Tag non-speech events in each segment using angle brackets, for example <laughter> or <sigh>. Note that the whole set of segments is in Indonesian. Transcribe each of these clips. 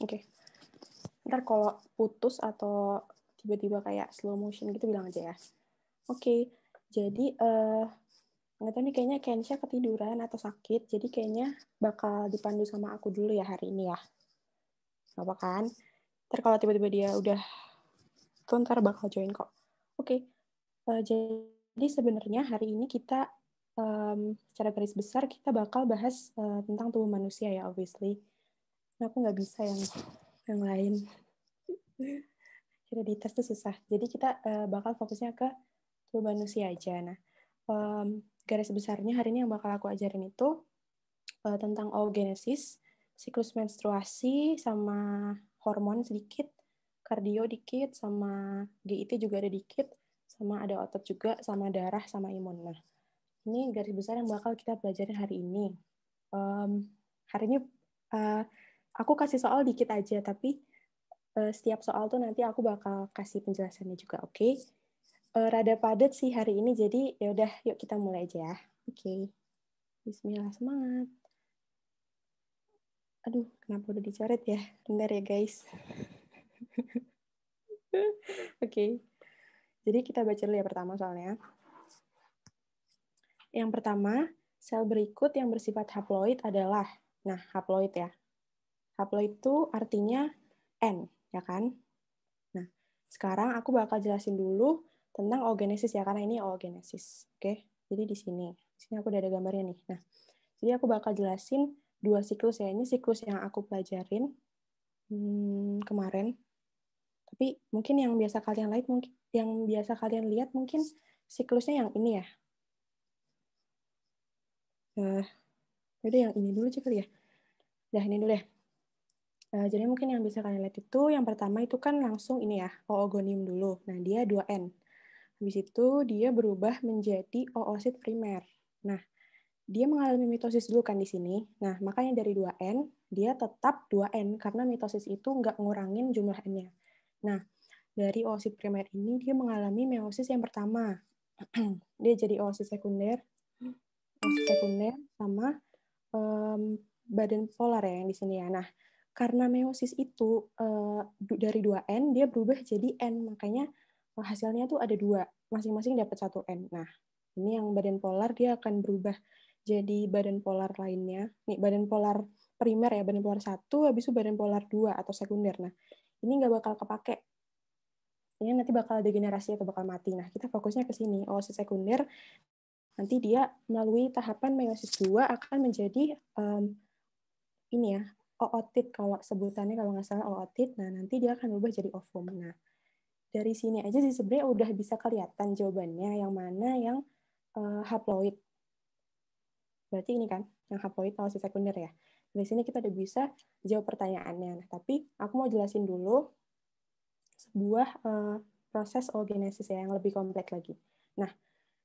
Oke. Okay. Ntar kalau putus atau tiba-tiba kayak slow motion gitu bilang aja ya. Oke, okay. jadi uh, nggak tahu nih kayaknya Kensha ketiduran atau sakit, jadi kayaknya bakal dipandu sama aku dulu ya hari ini ya. Gak apa kan? Ntar kalau tiba-tiba dia udah tuh ntar bakal join kok. Oke, okay. uh, eh, jadi sebenarnya hari ini kita um, secara garis besar kita bakal bahas uh, tentang tubuh manusia ya obviously kenapa nggak bisa yang yang lain kita di tes tuh susah jadi kita uh, bakal fokusnya ke tubuh manusia aja nah um, garis besarnya hari ini yang bakal aku ajarin itu uh, tentang oogenesis siklus menstruasi sama hormon sedikit kardio dikit sama GIT juga ada dikit sama ada otot juga sama darah sama imun nah ini garis besar yang bakal kita pelajari hari ini um, hari ini uh, aku kasih soal dikit aja tapi uh, setiap soal tuh nanti aku bakal kasih penjelasannya juga oke okay? uh, eh, rada padat sih hari ini jadi yaudah yuk kita mulai aja ya oke okay. Bismillah semangat aduh kenapa udah dicoret ya bentar ya guys <laughs> oke okay. jadi kita baca dulu ya pertama soalnya yang pertama sel berikut yang bersifat haploid adalah nah haploid ya Haplo itu artinya N, ya kan? Nah, sekarang aku bakal jelasin dulu tentang oogenesis ya, karena ini oogenesis. Oke, jadi di sini. Di sini aku udah ada gambarnya nih. Nah, jadi aku bakal jelasin dua siklus ya. Ini siklus yang aku pelajarin hmm, kemarin. Tapi mungkin yang biasa kalian lihat mungkin yang biasa kalian lihat mungkin siklusnya yang ini ya. Nah, eh, udah yang ini dulu aja ya. Dah ini dulu ya. Uh, jadi mungkin yang bisa kalian lihat itu, yang pertama itu kan langsung ini ya, oogonium dulu. Nah, dia 2N. Habis itu dia berubah menjadi oosit primer. Nah, dia mengalami mitosis dulu kan di sini. Nah, makanya dari 2N, dia tetap 2N karena mitosis itu nggak ngurangin jumlah N-nya. Nah, dari oosit primer ini dia mengalami meiosis yang pertama. <clears throat> dia jadi oosit sekunder, oosit sekunder sama um, badan polar ya yang di sini ya. Nah, karena meiosis itu uh, dari 2N dia berubah jadi N makanya eh, hasilnya tuh ada dua masing-masing dapat satu N nah ini yang badan polar dia akan berubah jadi badan polar lainnya nih badan polar primer ya badan polar satu habis itu badan polar dua atau sekunder nah ini nggak bakal kepake ini nanti bakal degenerasi atau bakal mati. Nah, kita fokusnya ke sini. Oosis sekunder nanti dia melalui tahapan meiosis 2 akan menjadi um, ini ya, ootit kalau sebutannya kalau nggak salah ootid, Nah, nanti dia akan berubah jadi ovum. Nah, dari sini aja sih sebenarnya udah bisa kelihatan jawabannya yang mana yang uh, haploid. Berarti ini kan yang haploid kalau sekunder ya. Dari sini kita udah bisa jawab pertanyaannya. Nah, tapi aku mau jelasin dulu sebuah uh, proses oogenesis ya yang lebih kompleks lagi. Nah,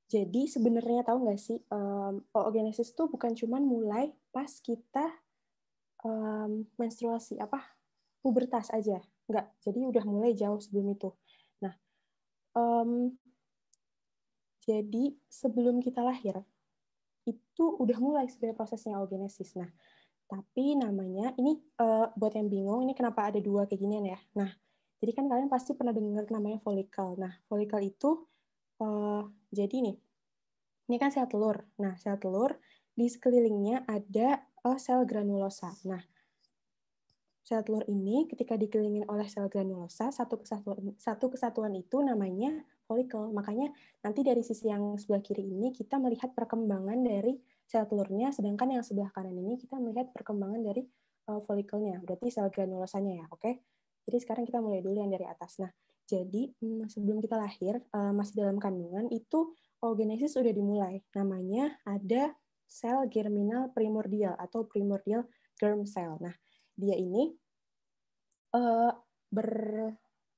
jadi sebenarnya tahu nggak sih um, oogenesis itu bukan cuman mulai pas kita um, menstruasi apa pubertas aja nggak jadi udah mulai jauh sebelum itu nah um, jadi sebelum kita lahir itu udah mulai sebenarnya prosesnya oogenesis nah tapi namanya ini uh, buat yang bingung ini kenapa ada dua kayak ginian ya nah jadi kan kalian pasti pernah dengar namanya folikel nah folikel itu uh, jadi nih ini kan sel telur nah sel telur di sekelilingnya ada oleh sel granulosa. Nah, sel telur ini ketika dikelilingin oleh sel granulosa, satu kesatuan, satu kesatuan itu namanya folikel. Makanya nanti dari sisi yang sebelah kiri ini kita melihat perkembangan dari sel telurnya, sedangkan yang sebelah kanan ini kita melihat perkembangan dari eh, folikelnya, berarti sel granulosanya ya, oke? Jadi sekarang kita mulai dulu yang dari atas. Nah, jadi hmm, sebelum kita lahir, eh, masih dalam kandungan, itu oogenesis sudah dimulai. Namanya ada sel germinal primordial atau primordial germ cell. Nah, dia ini uh, ber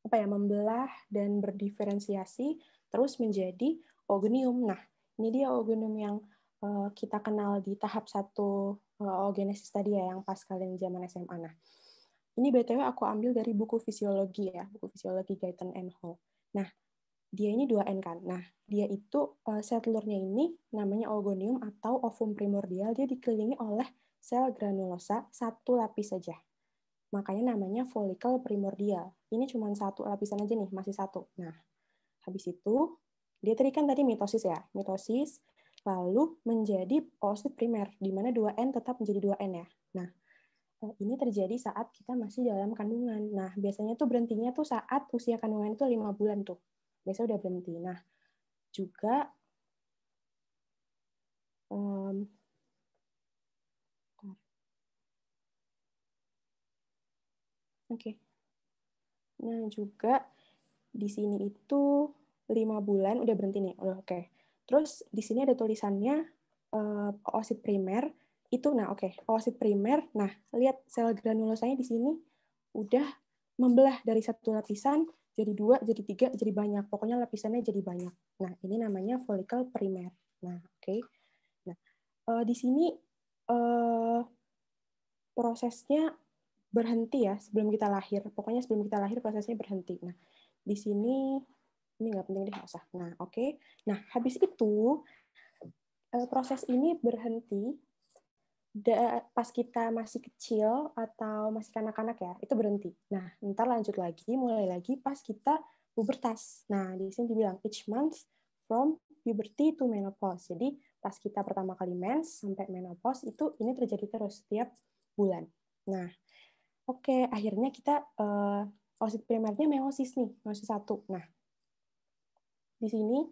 apa ya membelah dan berdiferensiasi terus menjadi ogonium. Nah, ini dia ogonium yang uh, kita kenal di tahap satu uh, eh, ogenesis tadi ya yang pas kalian zaman SMA. Nah, ini btw aku ambil dari buku fisiologi ya, buku fisiologi Guyton and Hall. Nah, dia ini 2N kan. Nah, dia itu eh, sel telurnya ini namanya oogonium atau ovum primordial, dia dikelilingi oleh sel granulosa satu lapis saja. Makanya namanya folikel primordial. Ini cuma satu lapisan aja nih, masih satu. Nah, habis itu dia tadi kan tadi mitosis ya. Mitosis lalu menjadi oosit primer di mana 2N tetap menjadi 2N ya. Nah, eh, ini terjadi saat kita masih dalam kandungan. Nah, biasanya tuh berhentinya tuh saat usia kandungan itu lima bulan tuh biasanya udah berhenti. Nah, juga um, Oke. Okay. Nah, juga di sini itu lima bulan udah berhenti nih. Oke. Okay. Terus di sini ada tulisannya uh, eh, oosit primer itu nah oke, okay, oosit primer. Nah, lihat sel granulosanya di sini udah membelah dari satu lapisan jadi dua, jadi tiga, jadi banyak. Pokoknya lapisannya jadi banyak. Nah, ini namanya follicle primer. Nah, oke. Okay. Nah, uh, di sini uh, prosesnya berhenti ya sebelum kita lahir. Pokoknya sebelum kita lahir prosesnya berhenti. Nah, di sini ini nggak penting deh, usah. Nah, oke. Okay. Nah, habis itu eh, proses ini berhenti da, pas kita masih kecil atau masih kanak-kanak ya, itu berhenti. Nah, ntar lanjut lagi, mulai lagi pas kita pubertas. Nah, di sini dibilang each month from puberty to menopause. Jadi, pas kita pertama kali mens sampai menopause itu ini terjadi terus setiap bulan. Nah, oke, okay, akhirnya kita uh, eh, oosit primernya meiosis nih, meiosis satu. Nah, di sini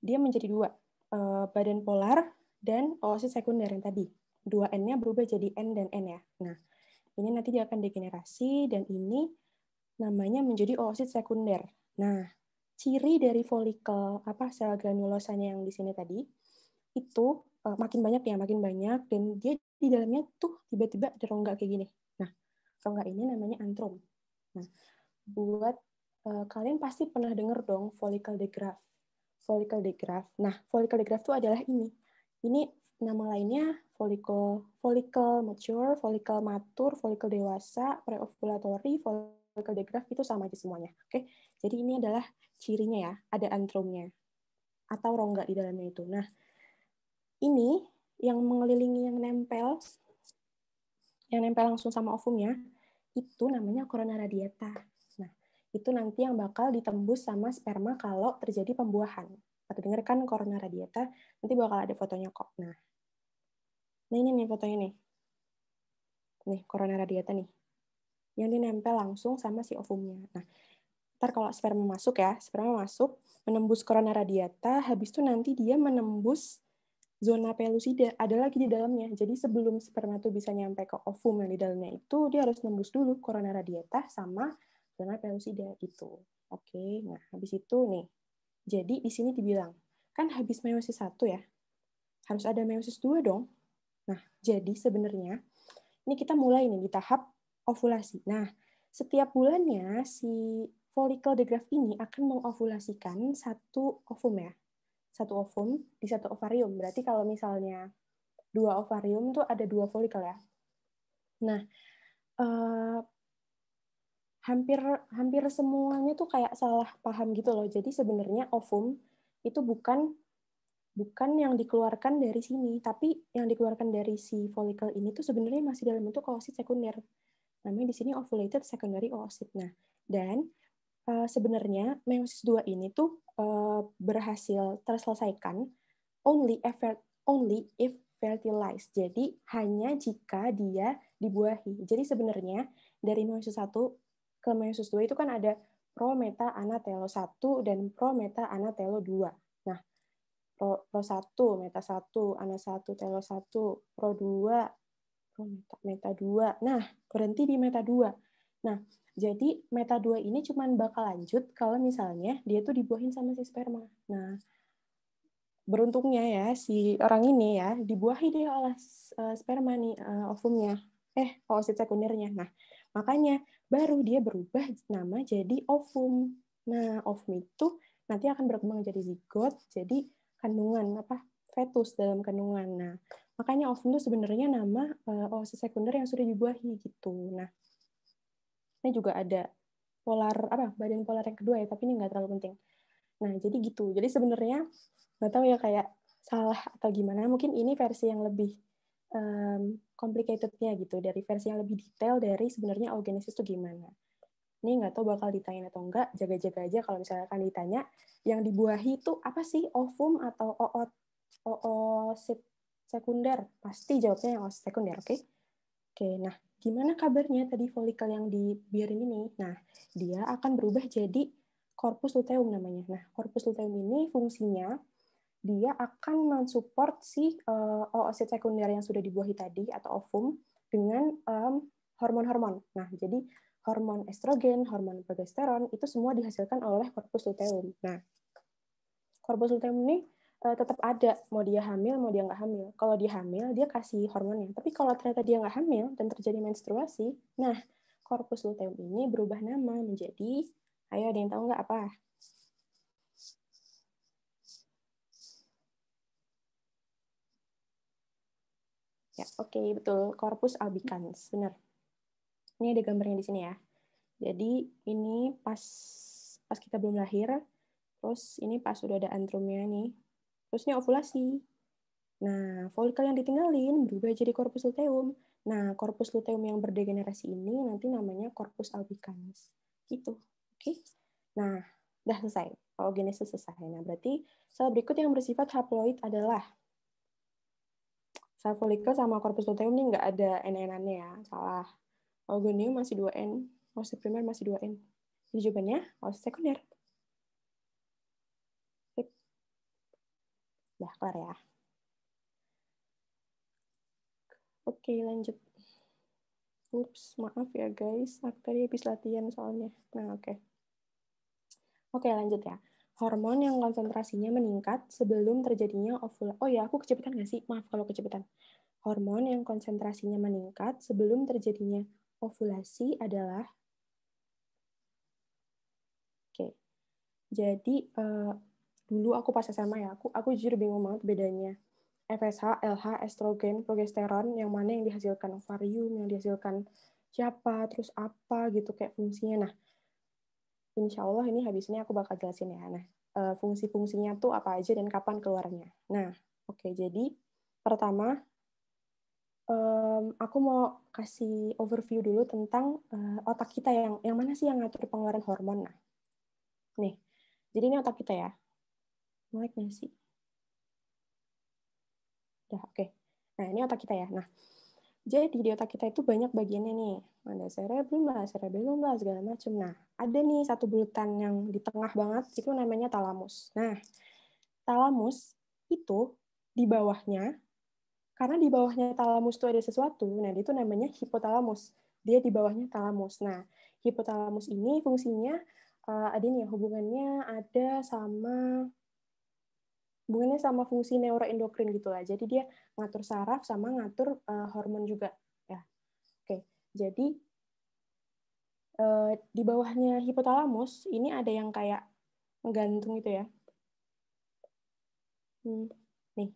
dia menjadi dua, uh, badan polar dan oosis sekunder yang tadi dua N-nya berubah jadi N dan N ya. Nah, ini nanti dia akan degenerasi dan ini namanya menjadi oosit sekunder. Nah, ciri dari folikel apa sel granulosanya yang di sini tadi itu uh, makin banyak ya, makin banyak dan dia di dalamnya tuh tiba-tiba ada rongga kayak gini. Nah, rongga ini namanya antrum. Nah, buat uh, kalian pasti pernah dengar dong folikel degraf. Folikel degraf. Nah, folikel degraf itu adalah ini. Ini Nama lainnya folikel, folikel mature, folikel matur, folikel dewasa, preovulatory, folikel degraf itu sama aja semuanya. Oke. Jadi ini adalah cirinya ya, ada antrumnya atau rongga di dalamnya itu. Nah, ini yang mengelilingi yang nempel yang nempel langsung sama ovumnya itu namanya korona radiata. Nah, itu nanti yang bakal ditembus sama sperma kalau terjadi pembuahan atau denger kan Corona Radiata, nanti bakal ada fotonya kok. Nah, nah ini nih fotonya nih. Nih, Corona Radiata nih. Yang dinempel langsung sama si ovumnya. Nah, ntar kalau sperma masuk ya, sperma masuk, menembus Corona Radiata, habis itu nanti dia menembus zona pelusida ada lagi di dalamnya. Jadi sebelum sperma itu bisa nyampe ke ovum yang di dalamnya itu, dia harus nembus dulu corona radiata sama zona pelusida itu. Oke, nah habis itu nih, jadi di sini dibilang, kan habis meiosis satu ya, harus ada meiosis dua dong. Nah, jadi sebenarnya ini kita mulai nih di tahap ovulasi. Nah, setiap bulannya si folikel degraf ini akan mengovulasikan satu ovum ya. Satu ovum di satu ovarium. Berarti kalau misalnya dua ovarium tuh ada dua folikel ya. Nah, eh, hampir hampir semuanya tuh kayak salah paham gitu loh. Jadi sebenarnya ovum itu bukan bukan yang dikeluarkan dari sini, tapi yang dikeluarkan dari si folikel ini tuh sebenarnya masih dalam bentuk oosit sekunder. Namanya di sini ovulated secondary oosit. Nah, dan uh, sebenarnya meiosis 2 ini tuh uh, berhasil terselesaikan only if only if fertilized. Jadi hanya jika dia dibuahi. Jadi sebenarnya dari meiosis 1 Kemeiosis 2 itu kan ada prometa anatelo 1 dan prometa anatelo 2. Nah, pro, pro 1, meta 1, ana 1, telo 1, pro 2, pro meta, meta 2. Nah, berhenti di meta 2. Nah, jadi meta 2 ini cuman bakal lanjut kalau misalnya dia tuh dibuahin sama si sperma. Nah, beruntungnya ya si orang ini ya dibuahi dia oleh uh, sperma nih uh, ovumnya eh oosit sekundernya. Nah, Makanya baru dia berubah nama jadi ovum. Nah, ovum itu nanti akan berkembang jadi zigot, jadi kandungan apa fetus dalam kandungan. Nah, makanya ovum itu sebenarnya nama uh, eh, oosis sekunder yang sudah dibuahi gitu. Nah, ini juga ada polar apa badan polar yang kedua ya, tapi ini nggak terlalu penting. Nah, jadi gitu. Jadi sebenarnya nggak tahu ya kayak salah atau gimana. Mungkin ini versi yang lebih um, complicatednya gitu dari versi yang lebih detail dari sebenarnya organisasi itu gimana ini nggak tahu bakal ditanya atau enggak jaga-jaga aja kalau misalnya akan ditanya yang dibuahi itu apa sih ovum atau oot oosit sekunder pasti jawabnya yang oosit sekunder oke okay? oke nah gimana kabarnya tadi folikel yang dibiarin ini nah dia akan berubah jadi korpus luteum namanya nah korpus luteum ini fungsinya dia akan mensupport si uh, oosit sekunder yang sudah dibuahi tadi atau ovum dengan hormon hormon-hormon. Nah, jadi hormon estrogen, hormon progesteron itu semua dihasilkan oleh korpus luteum. Nah, korpus luteum ini uh, tetap ada mau dia hamil mau dia nggak hamil. Kalau dia hamil dia kasih hormonnya. Tapi kalau ternyata dia nggak hamil dan terjadi menstruasi, nah korpus luteum ini berubah nama menjadi ayo ada yang tahu nggak apa? Ya, oke, okay, betul. Corpus albicans, benar. Ini ada gambarnya di sini ya. Jadi ini pas pas kita belum lahir, terus ini pas sudah ada antrumnya nih. ini ovulasi. Nah, folikel yang ditinggalin berubah jadi corpus luteum. Nah, corpus luteum yang berdegenerasi ini nanti namanya corpus albicans. Gitu. Oke. Okay? Nah, udah selesai. Oogenesis selesai. Nah, berarti sel berikut yang bersifat haploid adalah Star follicle sama corpus luteum ini nggak ada N-N-annya ya. Salah. Oligonium masih 2N. Osis primer masih 2N. Jadi jawabannya osis sekunder. Sip. Udah kelar ya. Oke, lanjut. Ups, maaf ya guys. Aku tadi habis latihan soalnya. Nah, oke. Okay. Oke, lanjut ya hormon yang konsentrasinya meningkat sebelum terjadinya ovulasi. Oh ya, aku kecepatan nggak sih? Maaf kalau kecepatan Hormon yang konsentrasinya meningkat sebelum terjadinya ovulasi adalah Oke. Jadi uh, dulu aku pas SMA ya, aku aku jujur bingung banget bedanya FSH, LH, estrogen, progesteron, yang mana yang dihasilkan ovarium, yang dihasilkan siapa, terus apa gitu kayak fungsinya. Nah, insya Allah ini habis ini aku bakal jelasin ya. Nah, eh, fungsi-fungsinya tuh apa aja dan kapan keluarnya. Nah, oke, okay, jadi pertama um, aku mau kasih overview dulu tentang uh, otak kita yang yang mana sih yang ngatur pengeluaran hormon. Nah, nih, jadi ini otak kita ya. Mulai nggak sih? Ya oke. Okay. Nah, ini otak kita ya. Nah, jadi di otak kita itu banyak bagiannya nih, ada cerebrum lah, cerebellum lah, segala macam. Nah, ada nih satu bulutan yang di tengah banget, itu namanya talamus. Nah, talamus itu di bawahnya, karena di bawahnya talamus itu ada sesuatu, nah itu namanya hipotalamus. Dia di bawahnya talamus. Nah, hipotalamus ini fungsinya uh, ada nih ya, hubungannya ada sama hubungannya sama fungsi neuroendokrin gitu lah. Jadi dia ngatur saraf sama ngatur uh, hormon juga ya. Oke. Jadi uh, di bawahnya hipotalamus ini ada yang kayak menggantung gitu ya. Hmm, nih.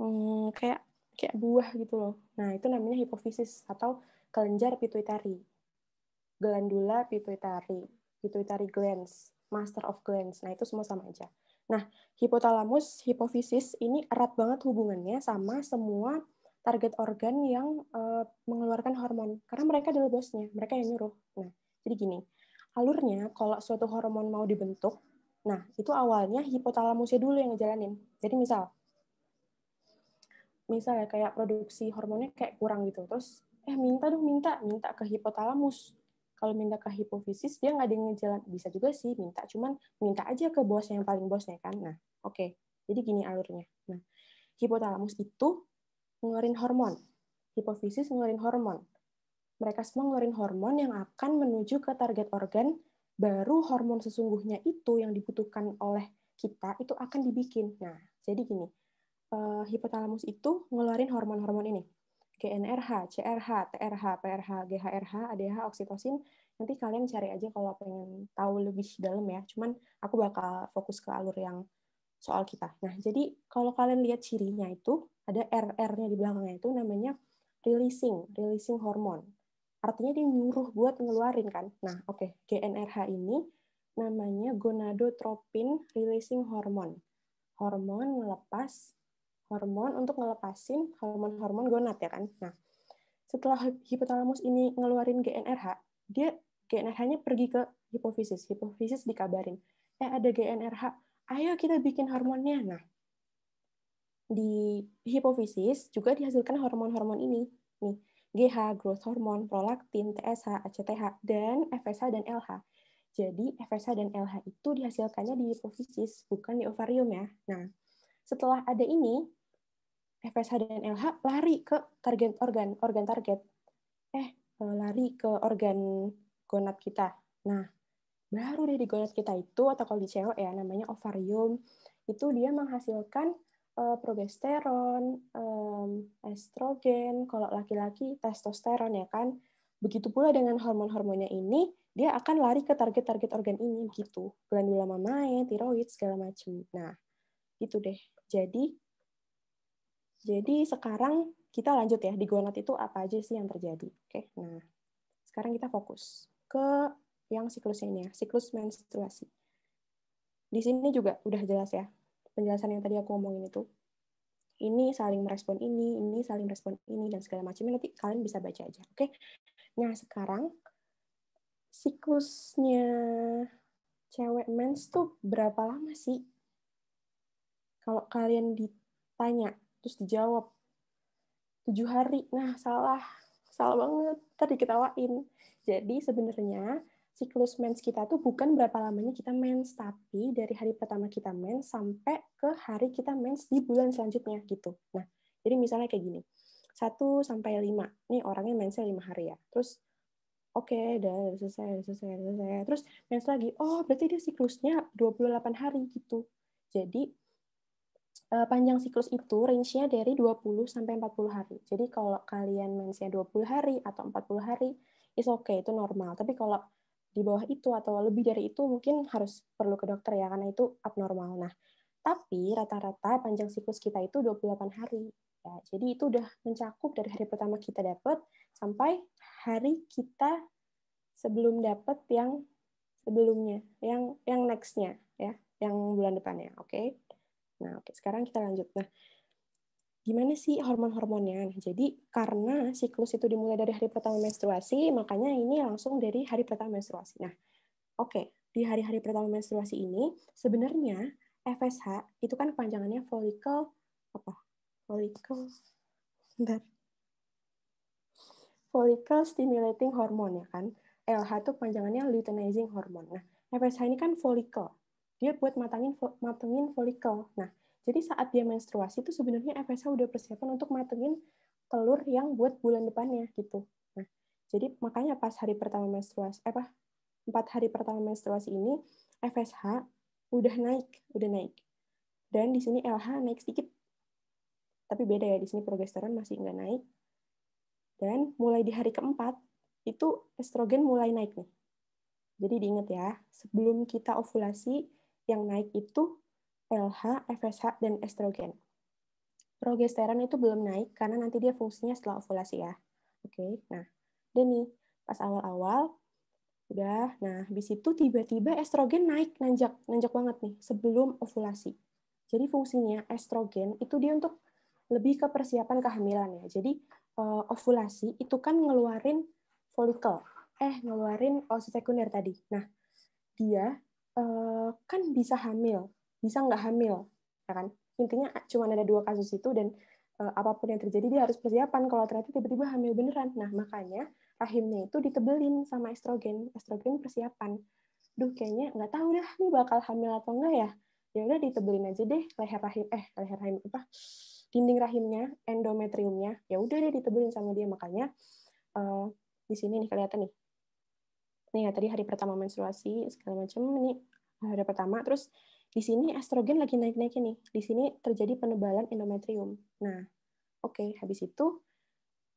Hmm, kayak kayak buah gitu loh. Nah, itu namanya hipofisis atau kelenjar pituitari. Glandula pituitari, pituitary glands, master of glands. Nah, itu semua sama aja. Nah, hipotalamus, hipofisis ini erat banget hubungannya sama semua target organ yang uh, mengeluarkan hormon karena mereka adalah bosnya, mereka yang nyuruh. Nah, jadi gini, alurnya kalau suatu hormon mau dibentuk, nah itu awalnya hipotalamusnya dulu yang ngejalanin. Jadi misal misalnya kayak produksi hormonnya kayak kurang gitu, terus eh minta dong minta, minta ke hipotalamus kalau minta ke hipofisis dia nggak ada yang ngejalan bisa juga sih minta cuman minta aja ke bos yang paling bosnya kan nah oke okay. jadi gini alurnya nah hipotalamus itu ngeluarin hormon hipofisis ngeluarin hormon mereka semua ngeluarin hormon yang akan menuju ke target organ baru hormon sesungguhnya itu yang dibutuhkan oleh kita itu akan dibikin nah jadi gini eh, hipotalamus itu ngeluarin hormon-hormon ini GNRH, CRH, TRH, PRH, GHRH, ADH, oksitosin. Nanti kalian cari aja kalau pengen tahu lebih dalam ya. Cuman aku bakal fokus ke alur yang soal kita. Nah, jadi kalau kalian lihat cirinya itu ada RR-nya di belakangnya itu namanya releasing, releasing hormon. Artinya dia nyuruh buat ngeluarin kan. Nah, oke, okay. GNRH ini namanya gonadotropin releasing hormon. Hormon melepas hormon untuk ngelepasin hormon-hormon gonad ya kan. Nah, setelah hipotalamus ini ngeluarin GNRH, dia GNRH-nya pergi ke hipofisis. Hipofisis dikabarin, eh ada GNRH, ayo kita bikin hormonnya. Nah, di hipofisis juga dihasilkan hormon-hormon ini. Nih, GH, growth hormone, prolaktin, TSH, ACTH, dan FSH dan LH. Jadi FSH dan LH itu dihasilkannya di hipofisis, bukan di ovarium ya. Nah, setelah ada ini, FSH dan LH lari ke target organ, organ target. Eh, eh, lari ke organ gonad kita. Nah, baru deh di gonad kita itu atau kalau di cewek ya namanya ovarium, itu dia menghasilkan uh, progesteron, um, estrogen, kalau laki-laki testosteron ya kan. Begitu pula dengan hormon-hormonnya ini, dia akan lari ke target-target organ ini gitu. Glandula mamae, tiroid segala macam. Nah, gitu deh. Jadi jadi sekarang kita lanjut ya di gonad itu apa aja sih yang terjadi. Oke, nah sekarang kita fokus ke yang siklusnya ini ya, siklus menstruasi. Di sini juga udah jelas ya penjelasan yang tadi aku ngomongin itu. Ini saling merespon ini, ini saling merespon ini, dan segala macamnya nanti kalian bisa baca aja. Oke, nah sekarang siklusnya cewek mens tuh berapa lama sih? Kalau kalian ditanya terus dijawab tujuh hari nah salah salah banget tadi ketawain jadi sebenarnya siklus mens kita tuh bukan berapa lamanya kita mens, tapi dari hari pertama kita mens sampai ke hari kita mens di bulan selanjutnya gitu. Nah, jadi misalnya kayak gini. satu sampai lima. Nih orangnya mensnya 5 hari ya. Terus oke, okay, udah selesai, selesai, selesai. Terus mens lagi. Oh, berarti dia siklusnya 28 hari gitu. Jadi Eh, panjang siklus itu range-nya dari 20 sampai 40 hari. Jadi kalau kalian mensnya 20 hari atau 40 hari, is okay, itu normal. Tapi kalau di bawah itu atau lebih dari itu mungkin harus perlu ke dokter ya karena itu abnormal. Nah, tapi rata-rata panjang siklus kita itu 28 hari. Ya, jadi itu udah mencakup dari hari pertama kita dapat sampai hari kita sebelum dapat yang sebelumnya, yang yang nextnya ya, yang bulan depannya, oke? Okay? Nah, oke, sekarang kita lanjut. Nah, gimana sih hormon-hormonnya? Nah, jadi karena siklus itu dimulai dari hari pertama menstruasi, makanya ini langsung dari hari pertama menstruasi. Nah, oke, di hari-hari pertama menstruasi ini sebenarnya FSH itu kan kepanjangannya folikel apa? Folikel bentar. Follicle stimulating hormone ya kan. LH itu panjangannya luteinizing hormone. Nah, FSH ini kan folikel dia buat matangin matengin folikel. Nah, jadi saat dia menstruasi itu sebenarnya FSH udah persiapan untuk matengin telur yang buat bulan depannya gitu. Nah, jadi makanya pas hari pertama menstruasi eh, apa empat hari pertama menstruasi ini FSH udah naik, udah naik. Dan di sini LH naik sedikit. Tapi beda ya, di sini progesteron masih nggak naik. Dan mulai di hari keempat, itu estrogen mulai naik nih. Jadi diingat ya, sebelum kita ovulasi, yang naik itu LH, FSH, dan estrogen. Progesteron itu belum naik karena nanti dia fungsinya setelah ovulasi ya. Oke, nah, dan nih pas awal-awal udah, nah di situ tiba-tiba estrogen naik nanjak, nanjak banget nih sebelum ovulasi. Jadi fungsinya estrogen itu dia untuk lebih ke persiapan kehamilan ya. Jadi eh, ovulasi itu kan ngeluarin folikel, eh ngeluarin oosit sekunder tadi. Nah, dia Eh, kan bisa hamil, bisa nggak hamil, ya kan? Intinya cuma ada dua kasus itu dan eh, apapun yang terjadi dia harus persiapan kalau ternyata tiba-tiba hamil beneran. Nah makanya rahimnya itu ditebelin sama estrogen, estrogen persiapan. Duh kayaknya nggak tahu dah nih bakal hamil atau nggak ya. Ya udah ditebelin aja deh leher rahim eh leher rahim apa dinding rahimnya, endometriumnya. Ya udah deh ditebelin sama dia makanya uh, di sini nih kelihatan nih nih ya tadi hari pertama menstruasi segala macam ini hari pertama terus di sini estrogen lagi naik naik nih. Di sini terjadi penebalan endometrium. Nah, oke, okay, habis itu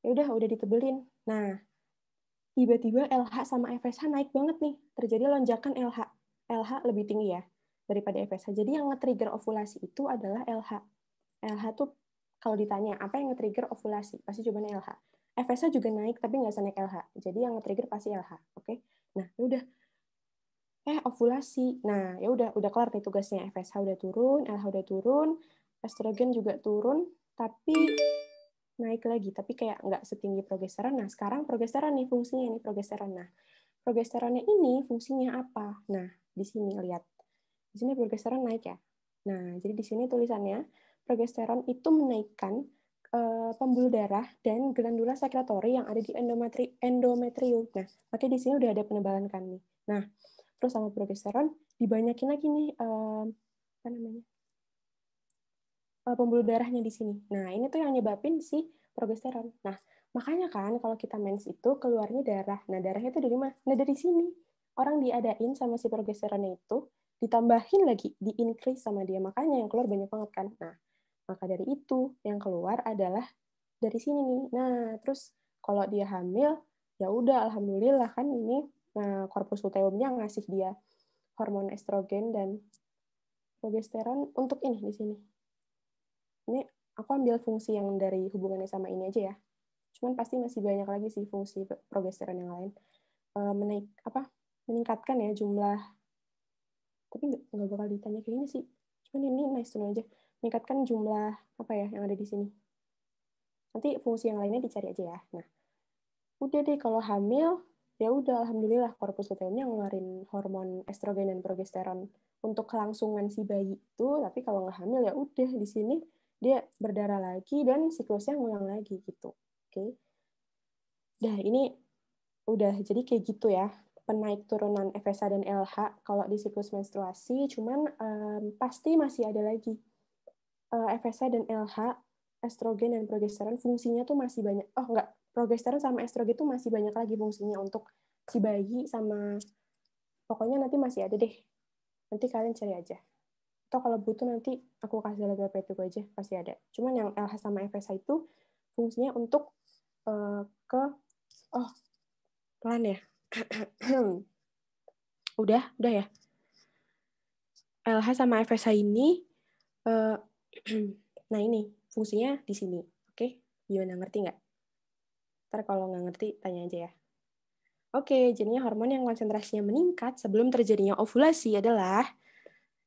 ya udah udah ditebelin. Nah, tiba-tiba LH sama FSH naik banget nih. Terjadi lonjakan LH. LH lebih tinggi ya daripada FSH. Jadi yang nge-trigger ovulasi itu adalah LH. LH tuh kalau ditanya apa yang nge-trigger ovulasi, pasti jawabannya LH. FSH juga naik tapi nggak senaik LH. Jadi yang nge-trigger pasti LH, oke? Okay? Nah, ya udah eh ovulasi. Nah, ya udah udah kelar nih tugasnya. FSH udah turun, LH udah turun, estrogen juga turun, tapi naik lagi, tapi kayak nggak setinggi progesteron. Nah, sekarang progesteron nih fungsinya ini progesteron. Nah, progesteronnya ini fungsinya apa? Nah, di sini lihat. Di sini progesteron naik ya. Nah, jadi di sini tulisannya progesteron itu menaikkan Eh, pembuluh darah dan glandula sekretori yang ada di endometri endometrium. Nah, makanya di sini udah ada penebalan kan nih. Nah, terus sama progesteron dibanyakin lagi nih uh, apa namanya? Eh, pembuluh darahnya di sini. Nah, ini tuh yang nyebabin si progesteron. Nah, makanya kan kalau kita mens itu keluarnya darah. Nah, darahnya itu dari mana? Nah, dari sini. Orang diadain sama si progesteronnya itu ditambahin lagi, di increase sama dia. Makanya yang keluar banyak banget kan. Nah, maka dari itu, yang keluar adalah dari sini nih. Nah, terus kalau dia hamil, ya udah alhamdulillah kan ini nah, eh, korpus luteumnya ngasih dia hormon estrogen dan progesteron untuk ini di sini. Ini aku ambil fungsi yang dari hubungannya sama ini aja ya. Cuman pasti masih banyak lagi sih fungsi progesteron yang lain. Eh, menaik apa? Meningkatkan ya jumlah. Tapi nggak bakal ditanya kayak ini sih. Cuman ini nice to know aja meningkatkan jumlah apa ya yang ada di sini. Nanti fungsi yang lainnya dicari aja ya. Nah, udah deh kalau hamil ya udah alhamdulillah korpus luteinnya ngeluarin hormon estrogen dan progesteron untuk kelangsungan si bayi itu tapi kalau nggak hamil ya udah di sini dia berdarah lagi dan siklusnya ngulang lagi gitu oke okay. nah ini udah jadi kayak gitu ya penaik turunan FSH dan LH kalau di siklus menstruasi cuman um, pasti masih ada lagi FSH eh, dan LH, estrogen dan progesteron fungsinya tuh masih banyak. Oh enggak, progesteron sama estrogen tuh masih banyak lagi fungsinya untuk si bayi sama pokoknya nanti masih ada deh. Nanti kalian cari aja. Atau kalau butuh nanti aku kasih lagi itu aja, pasti ada. Cuman yang LH sama FSH itu fungsinya untuk uh, ke oh pelan ya. <clears throat> udah, udah ya. LH sama FSH ini uh, nah ini fungsinya di sini. Oke, okay? gimana ngerti nggak? Ntar kalau nggak ngerti, tanya aja ya. Oke, okay, jadinya hormon yang konsentrasinya meningkat sebelum terjadinya ovulasi adalah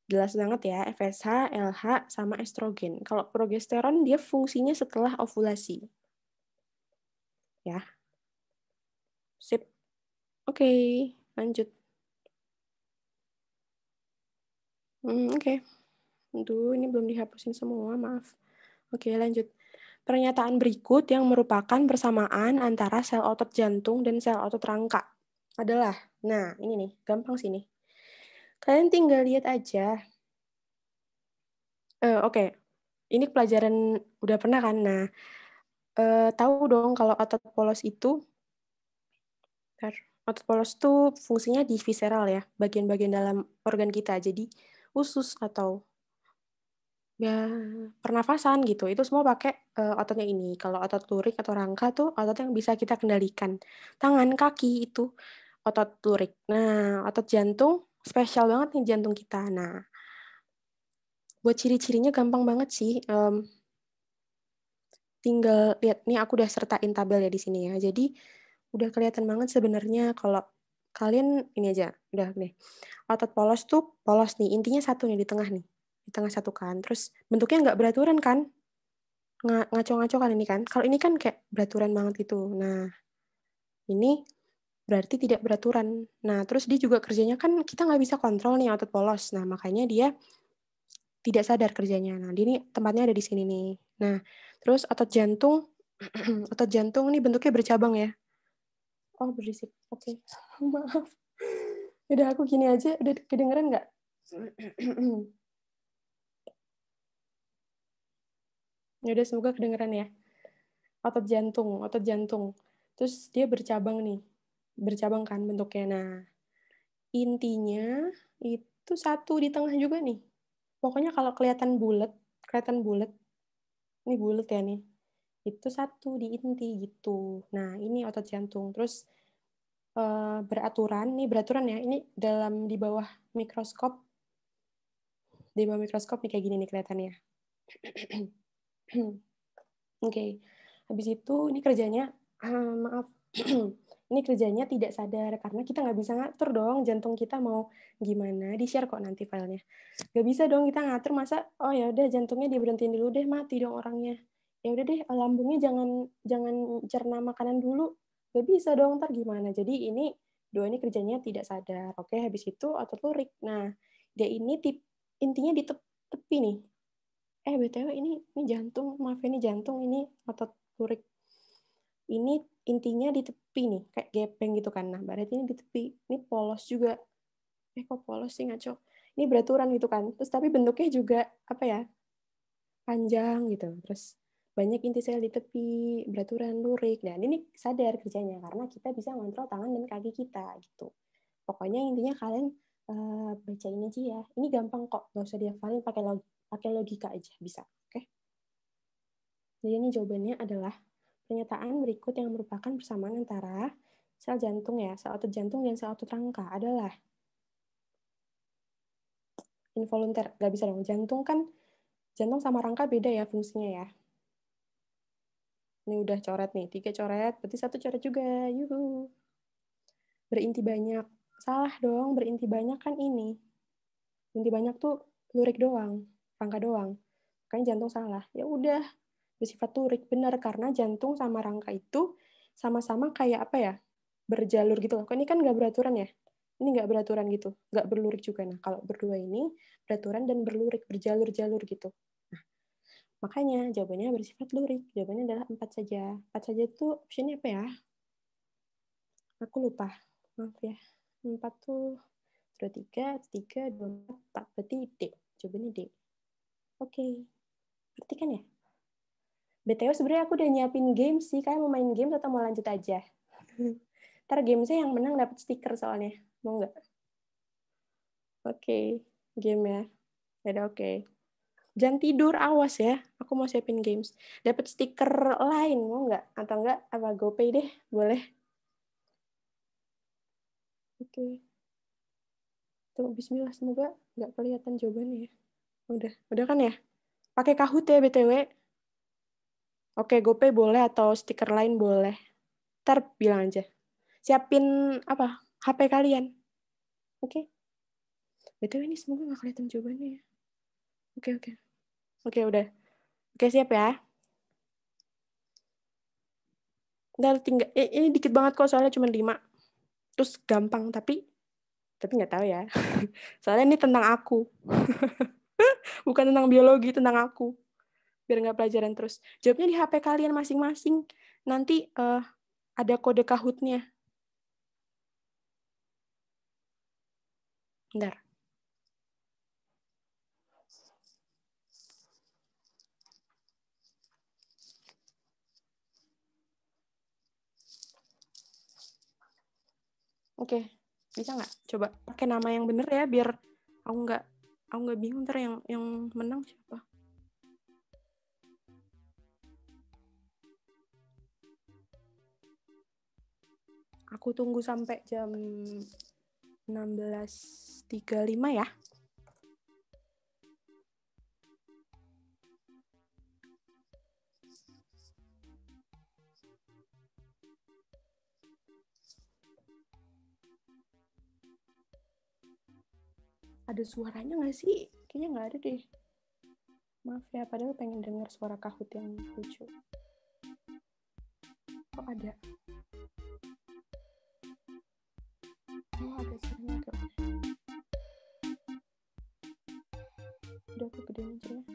jelas banget ya, FSH, LH, sama estrogen. Kalau progesteron dia fungsinya setelah ovulasi. Ya. Sip. Oke, okay, lanjut. Hmm, Oke. Okay. Aduh, ini belum dihapusin semua, maaf. Oke, lanjut. Pernyataan berikut yang merupakan persamaan antara sel otot jantung dan sel otot rangka adalah, nah ini nih, gampang sih nih. Kalian tinggal lihat aja. Uh, Oke, okay. ini pelajaran udah pernah kan? Nah, uh, tahu dong kalau otot polos itu, bentar, otot polos itu fungsinya di visceral ya, bagian-bagian dalam organ kita. Jadi usus atau Ya, pernafasan gitu. Itu semua pakai eee, eh, ototnya ini. Kalau otot lurik atau rangka tuh otot yang bisa kita kendalikan. Tangan, kaki itu otot lurik. Nah, otot jantung spesial banget nih jantung kita. Nah, buat ciri-cirinya gampang banget sih. um, tinggal lihat nih aku udah sertain tabel ya di sini ya. Jadi udah kelihatan banget sebenarnya kalau kalian ini aja, udah nih. Otot polos tuh polos nih, intinya satu nih di tengah nih di tengah satu kan terus bentuknya nggak beraturan kan ngaco-ngaco kan ini kan kalau ini kan kayak beraturan banget itu nah ini berarti tidak beraturan nah terus dia juga kerjanya kan kita nggak bisa kontrol nih otot polos nah makanya dia tidak sadar kerjanya nah dia ini tempatnya ada di sini nih nah terus otot jantung <clears throat> otot jantung ini bentuknya bercabang ya oh berisik oke okay. <laughs> maaf udah aku gini aja udah kedengeran nggak <clears throat> ya udah semoga kedengeran ya otot jantung otot jantung terus dia bercabang nih bercabang kan bentuknya nah intinya itu satu di tengah juga nih pokoknya kalau kelihatan bulat kelihatan bulat ini bulat ya nih itu satu di inti gitu nah ini otot jantung terus uh, beraturan nih beraturan ya ini dalam di bawah mikroskop di bawah mikroskop nih kayak gini nih kelihatannya <clears throat> <clears throat> okay. habis itu ini kerjanya uh, maaf <clears throat> ini kerjanya tidak sadar karena kita nggak bisa ngatur dong jantung kita mau gimana di share kok nanti filenya nggak bisa dong kita ngatur masa oh ya udah jantungnya diberhentiin dulu deh mati dong orangnya ya udah deh lambungnya jangan jangan cerna makanan dulu nggak bisa dong ntar gimana jadi ini dua ini kerjanya tidak sadar oke habis itu otot lurik nah dia ini tip, intinya di tepi nih eh btw ini ini jantung maaf ya, ini jantung ini otot lurik ini intinya di tepi nih kayak gepeng gitu kan nah berarti ini di tepi ini polos juga eh kok polos sih ngaco ini beraturan gitu kan terus tapi bentuknya juga apa ya panjang gitu terus banyak inti sel di tepi beraturan lurik dan nah, ini sadar kerjanya karena kita bisa ngontrol tangan dan kaki kita gitu pokoknya intinya kalian uh, eh, baca ini aja ya ini gampang kok gak usah dihafalin pakai logika Pakai logika aja bisa, oke? Okay? Jadi ini jawabannya adalah pernyataan berikut yang merupakan persamaan antara sel jantung ya, sel otot jantung dan sel otot rangka adalah involunter. Gak bisa dong, jantung kan jantung sama rangka beda ya fungsinya ya. Ini udah coret nih, tiga coret, berarti satu coret juga. Yuhu. Berinti banyak. Salah dong, berinti banyak kan ini. Inti banyak tuh lurik doang rangka doang makanya jantung salah ya udah bersifat turik benar karena jantung sama rangka itu sama-sama kayak apa ya berjalur gitu loh ini kan nggak beraturan ya ini nggak beraturan gitu nggak berlurik juga nah kalau berdua ini beraturan dan berlurik berjalur-jalur gitu nah, makanya jawabannya bersifat lurik jawabannya adalah empat saja empat saja itu optionnya apa ya aku lupa maaf ya empat tuh dua tiga tiga dua empat berarti d jawabannya d Oke. Okay. Berarti kan ya? BTW sebenarnya aku udah nyiapin game sih. Kalian mau main game atau mau lanjut aja? <laughs> Ntar gamesnya yang menang dapat stiker soalnya. Mau nggak? Oke. Okay. Game ya. Ada ya oke. Okay. Jangan tidur, awas ya. Aku mau siapin games. Dapat stiker lain, mau nggak? Atau nggak? Apa GoPay deh? Boleh. Oke. Okay. Tuh, bismillah. Semoga nggak kelihatan jawabannya ya. Udah, udah kan ya? Pakai Kahoot ya BTW. Oke, GoPay boleh atau stiker lain boleh. Ntar bilang aja. Siapin apa? HP kalian. Oke. Okay? BTW ini semoga nggak kelihatan jawabannya ya. Oke, okay, oke. Okay. Oke, udah. Oke, siap ya. Dan tinggal eh, ini dikit banget kok soalnya cuma 5. Terus gampang tapi tapi nggak tahu ya. <laughs> soalnya ini tentang aku. <laughs> <laughs> bukan tentang biologi tentang aku biar nggak pelajaran terus jawabnya di HP kalian masing-masing nanti uh, ada kode kahutnya Bentar. Oke, bisa nggak? Coba pakai nama yang bener ya, biar aku nggak aku nggak bingung ntar yang yang menang siapa aku tunggu sampai jam 16.35 ya ada suaranya nggak sih? Kayaknya nggak ada deh. Maaf ya, padahal pengen denger suara kahut yang lucu. Kok ada? Oh, ada suaranya agak. Udah aku gedein aja ya.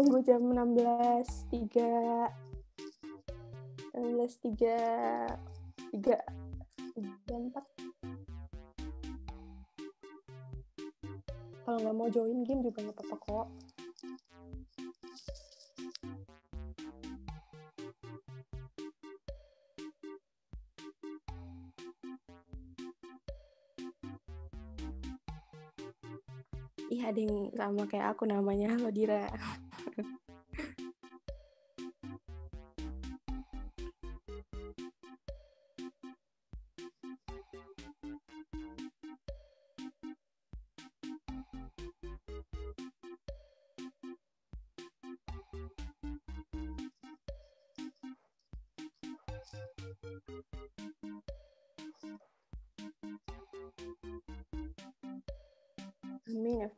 tunggu jam 16.3 belas tiga tiga tiga empat kalau nggak mau join game juga nggak apa-apa kok Iya, ada yang sama kayak aku namanya Lodira.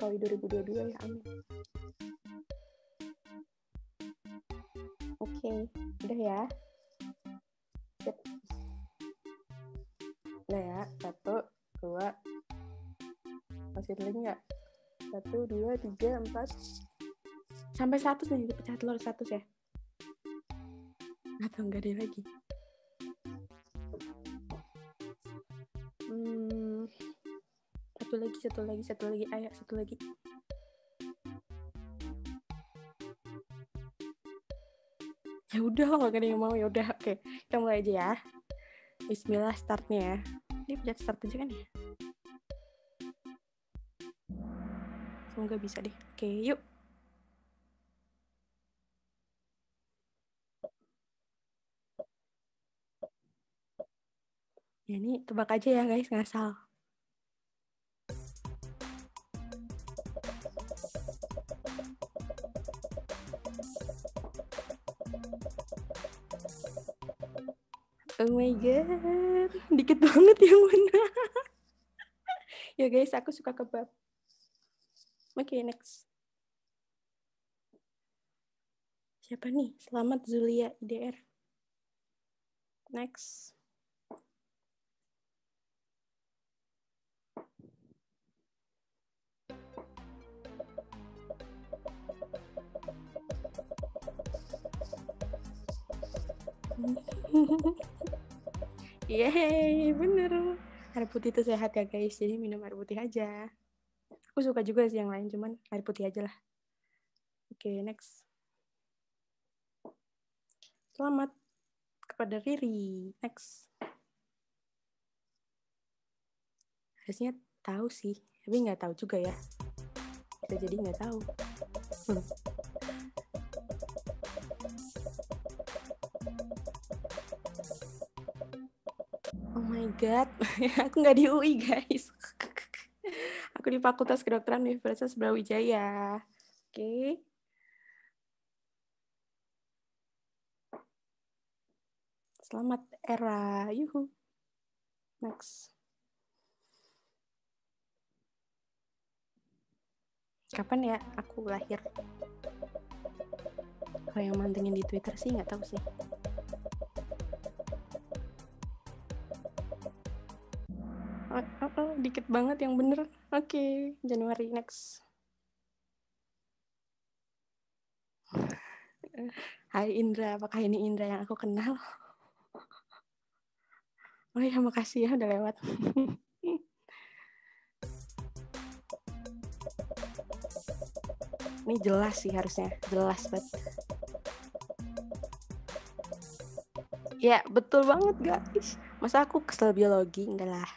Jokowi 2022 ya amin oke okay. udah ya Sip. nah ya satu dua masih lagi nggak satu dua tiga empat sampai satu nih pecah telur satu ya atau enggak ada lagi lagi satu lagi satu lagi ayo satu lagi ya udah kalau gak ada yang mau ya udah oke okay. kita mulai aja ya Bismillah startnya ya ini pencet start aja kan ya semoga bisa deh oke yuk ya ini tebak aja ya guys ngasal Oh my god, dikit banget ya, mana? <laughs> ya guys, aku suka kebab. Oke, okay, next. Siapa nih? Selamat Zulia IDR. Next. <laughs> Yeay, bener. Air putih itu sehat ya guys, jadi minum air putih aja. Aku suka juga sih yang lain, cuman air putih aja lah. Oke, okay, next. Selamat kepada Riri. Next. Harusnya tahu sih, tapi nggak tahu juga ya. Kita jadi nggak tahu. Hmm. Oh my <laughs> aku nggak di UI guys. <laughs> aku di Fakultas Kedokteran Universitas Brawijaya. Oke. Okay. Selamat era, yuhu. Next. Kapan ya aku lahir? Kalau yang mantengin di Twitter sih nggak tahu sih. oh, oh, oh, dikit banget yang bener. Oke, okay, Januari next. Hai Indra, apakah ini Indra yang aku kenal? Oh ya, makasih ya udah lewat. ini jelas sih harusnya, jelas banget. Ya, betul banget guys. Masa aku kesel biologi? Enggak lah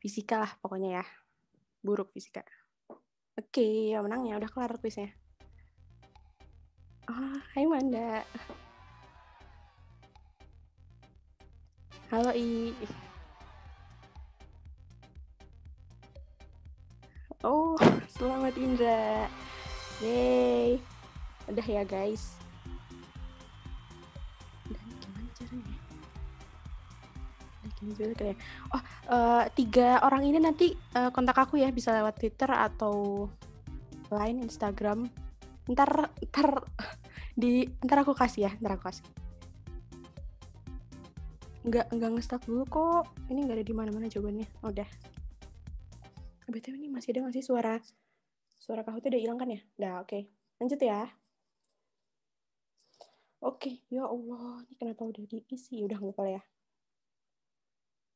fisika lah pokoknya ya buruk fisika oke okay, ya menangnya udah kelar kuisnya oh hai Manda halo I oh <laughs> selamat Indra yay udah ya guys Jujur keren. Oh, uh, tiga orang ini nanti uh, kontak aku ya bisa lewat Twitter atau lain Instagram. Ntar ntar <laughs> di ntar aku kasih ya, ntar aku kasih. Nggak nggak ngestak dulu kok. Ini nggak ada di mana-mana jawabannya. Oh, udah. Eh, Betul ini masih ada masih suara suara suara kahut udah hilang kan ya? Udah, oke. Okay. Lanjut ya. Oke, okay. ya Allah, ini kenapa udah diisi? Ya udah nggak apa ya.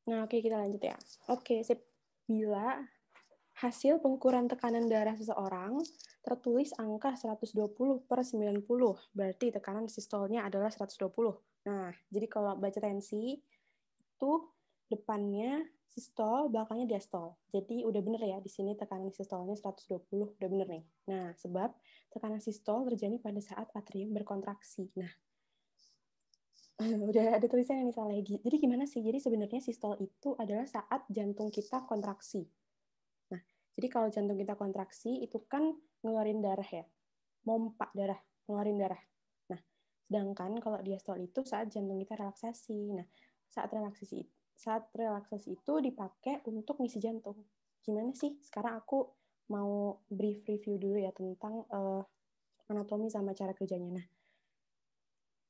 Nah, oke kita lanjut ya. Oke, sip. Bila hasil pengukuran tekanan darah seseorang tertulis angka 120 per 90, berarti tekanan sistolnya adalah 120. Nah, jadi kalau baca tensi, itu depannya sistol, belakangnya diastol. Jadi udah bener ya, di sini tekanan sistolnya 120, udah bener nih. Nah, sebab tekanan sistol terjadi pada saat atrium berkontraksi. Nah, <laughs> udah ada tulisan yang salah lagi. Jadi gimana sih? Jadi sebenarnya sistol itu adalah saat jantung kita kontraksi. Nah, jadi kalau jantung kita kontraksi itu kan ngeluarin darah ya. Mompa darah, ngeluarin darah. Nah, sedangkan kalau diastol itu saat jantung kita relaksasi. Nah, saat relaksasi saat relaksasi itu dipakai untuk ngisi jantung. Gimana sih? Sekarang aku mau brief review dulu ya tentang uh, anatomi sama cara kerjanya. Nah,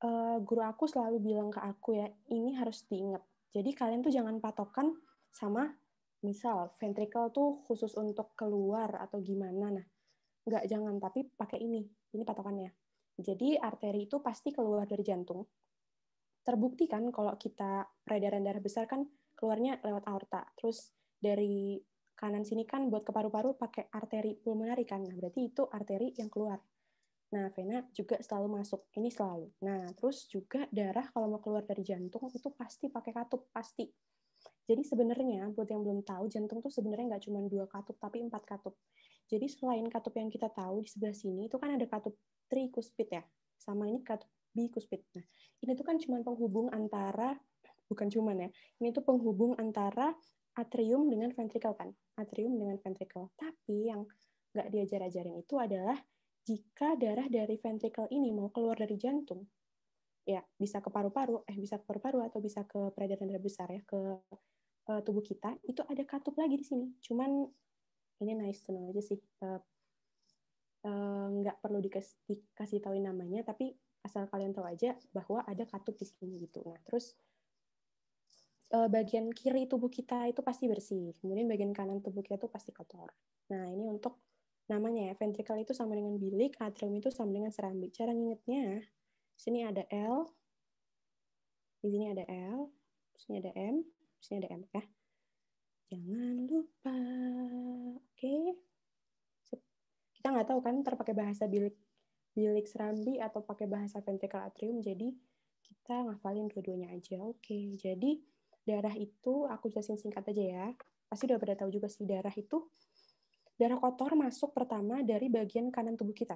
uh, guru aku selalu bilang ke aku ya, ini harus diingat. Jadi kalian tuh jangan patokan sama misal ventricle tuh khusus untuk keluar atau gimana. Nah, nggak jangan, tapi pakai ini. Ini patokannya. Jadi arteri itu pasti keluar dari jantung. Terbukti kan kalau kita peredaran darah besar kan keluarnya lewat aorta. Terus dari kanan sini kan buat ke paru-paru pakai arteri pulmonari kan. Nah, berarti itu arteri yang keluar. Nah, vena juga selalu masuk. Ini selalu. Nah, terus juga darah kalau mau keluar dari jantung itu pasti pakai katup, pasti. Jadi sebenarnya buat yang belum tahu, jantung tuh sebenarnya nggak cuma dua katup, tapi empat katup. Jadi selain katup yang kita tahu di sebelah sini, itu kan ada katup trikuspid ya. Sama ini katup bikuspid. Nah, ini tuh kan cuma penghubung antara, bukan cuma ya, ini tuh penghubung antara atrium dengan ventrikel kan. Atrium dengan ventrikel. Tapi yang nggak diajar-ajarin itu adalah jika darah dari ventrikel ini mau keluar dari jantung, ya bisa ke paru-paru, eh bisa ke paru-paru atau bisa ke peredaran darah besar ya ke uh, tubuh kita, itu ada katup lagi di sini. Cuman ini nice to know aja sih. Eh, eh, nggak uh, perlu dikasih, dikasih tahuin namanya, tapi asal kalian tahu aja bahwa ada katup di sini gitu. Nah, terus uh, bagian kiri tubuh kita itu pasti bersih, kemudian bagian kanan tubuh kita itu pasti kotor. Nah, ini untuk namanya ya, ventricle itu sama dengan bilik, atrium itu sama dengan serambi. Cara ngingetnya, sini ada L, di sini ada L, di sini ada M, di sini ada M ya. Jangan lupa, oke? Okay. Kita nggak tahu kan terpakai bahasa bilik bilik serambi atau pakai bahasa ventricle atrium, jadi kita ngafalin dua-duanya aja. Oke, okay. jadi darah itu aku jelasin singkat aja ya. Pasti udah pada tahu juga sih darah itu Darah kotor masuk pertama dari bagian kanan tubuh kita.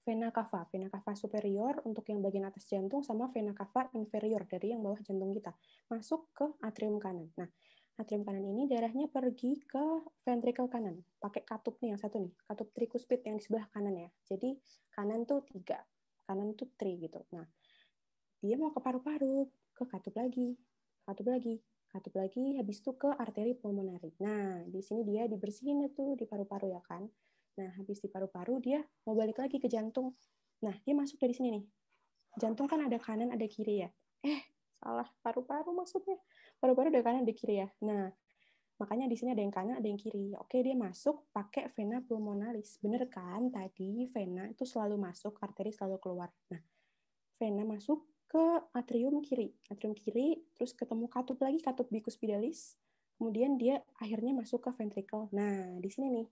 Vena cava, vena cava superior untuk yang bagian atas jantung sama vena cava inferior dari yang bawah jantung kita. Masuk ke atrium kanan. Nah, atrium kanan ini darahnya pergi ke ventrikel kanan. Pakai katup nih yang satu nih, katup trikuspid yang di sebelah kanan ya. Jadi kanan tuh tiga, kanan tuh tri gitu. Nah, dia mau ke paru-paru, ke katup lagi, katup lagi, satu lagi habis itu ke arteri pulmonari. Nah, di sini dia dibersihin itu ya di paru-paru ya kan. Nah, habis di paru-paru dia mau balik lagi ke jantung. Nah, dia masuk dari sini nih. Jantung kan ada kanan, ada kiri ya. Eh, salah paru-paru maksudnya. Paru-paru ada kanan, ada kiri ya. Nah, Makanya di sini ada yang kanan, ada yang kiri. Oke, dia masuk pakai vena pulmonalis. Bener kan? Tadi vena itu selalu masuk, arteri selalu keluar. Nah, vena masuk, ke atrium kiri, atrium kiri, terus ketemu katup lagi, katup bikus kemudian dia akhirnya masuk ke ventricle. Nah, di sini nih,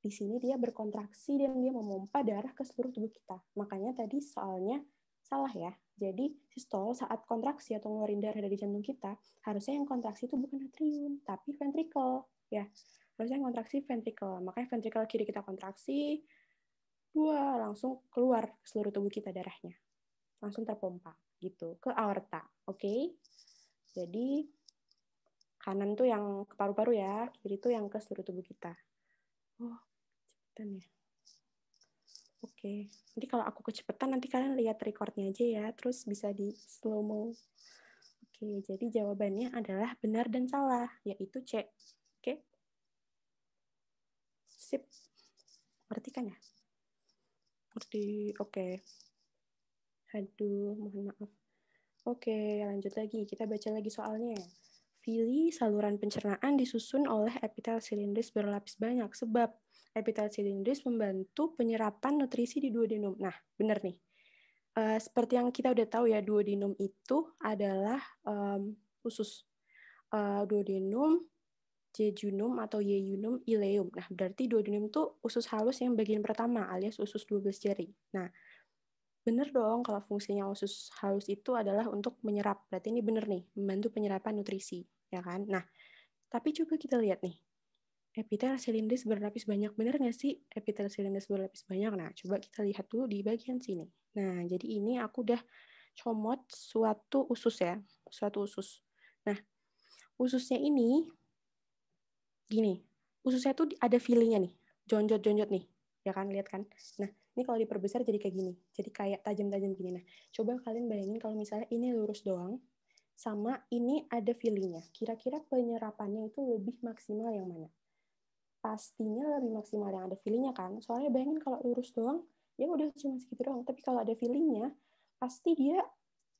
di sini dia berkontraksi dan dia memompa darah ke seluruh tubuh kita. Makanya tadi soalnya salah ya. Jadi sistol saat kontraksi atau ngeluarin darah dari jantung kita, harusnya yang kontraksi itu bukan atrium, tapi ventricle. Ya, harusnya yang kontraksi ventricle. Makanya ventricle kiri kita kontraksi, dua langsung keluar ke seluruh tubuh kita darahnya. Langsung terpompa gitu ke aorta oke okay? jadi kanan tuh yang ke paru-paru ya kiri tuh yang ke seluruh tubuh kita oh cepetan ya oke okay. nanti kalau aku kecepetan nanti kalian lihat recordnya aja ya terus bisa di slow mo oke okay, jadi jawabannya adalah benar dan salah yaitu c oke okay? sip ngerti kan ya ngerti oke Aduh, mohon maaf. Oke, lanjut lagi. Kita baca lagi soalnya. Fili ya. saluran pencernaan disusun oleh epitel silindris berlapis banyak sebab epitel silindris membantu penyerapan nutrisi di duodenum. Nah, benar nih. Uh, seperti yang kita udah tahu ya, duodenum itu adalah um, usus. Uh, duodenum, jejunum atau yeunum, ileum. Nah, berarti duodenum itu usus halus yang bagian pertama alias usus 12 jari. Nah, Bener dong kalau fungsinya usus halus itu adalah untuk menyerap. Berarti ini bener nih, membantu penyerapan nutrisi, ya kan? Nah, tapi coba kita lihat nih. Epitel silindris berlapis banyak, bener nggak sih epitel silindris berlapis banyak? Nah, coba kita lihat dulu di bagian sini. Nah, jadi ini aku udah comot suatu usus ya, suatu usus. Nah, ususnya ini gini, ususnya tuh ada feelingnya nih, jonjot-jonjot nih, ya kan lihat kan? Nah, ini kalau diperbesar jadi kayak gini jadi kayak tajam-tajam gini nah coba kalian bayangin kalau misalnya ini lurus doang sama ini ada feelingnya kira-kira penyerapannya itu lebih maksimal yang mana pastinya lebih maksimal yang ada feelingnya kan soalnya bayangin kalau lurus doang ya udah cuma segitu doang tapi kalau ada feelingnya pasti dia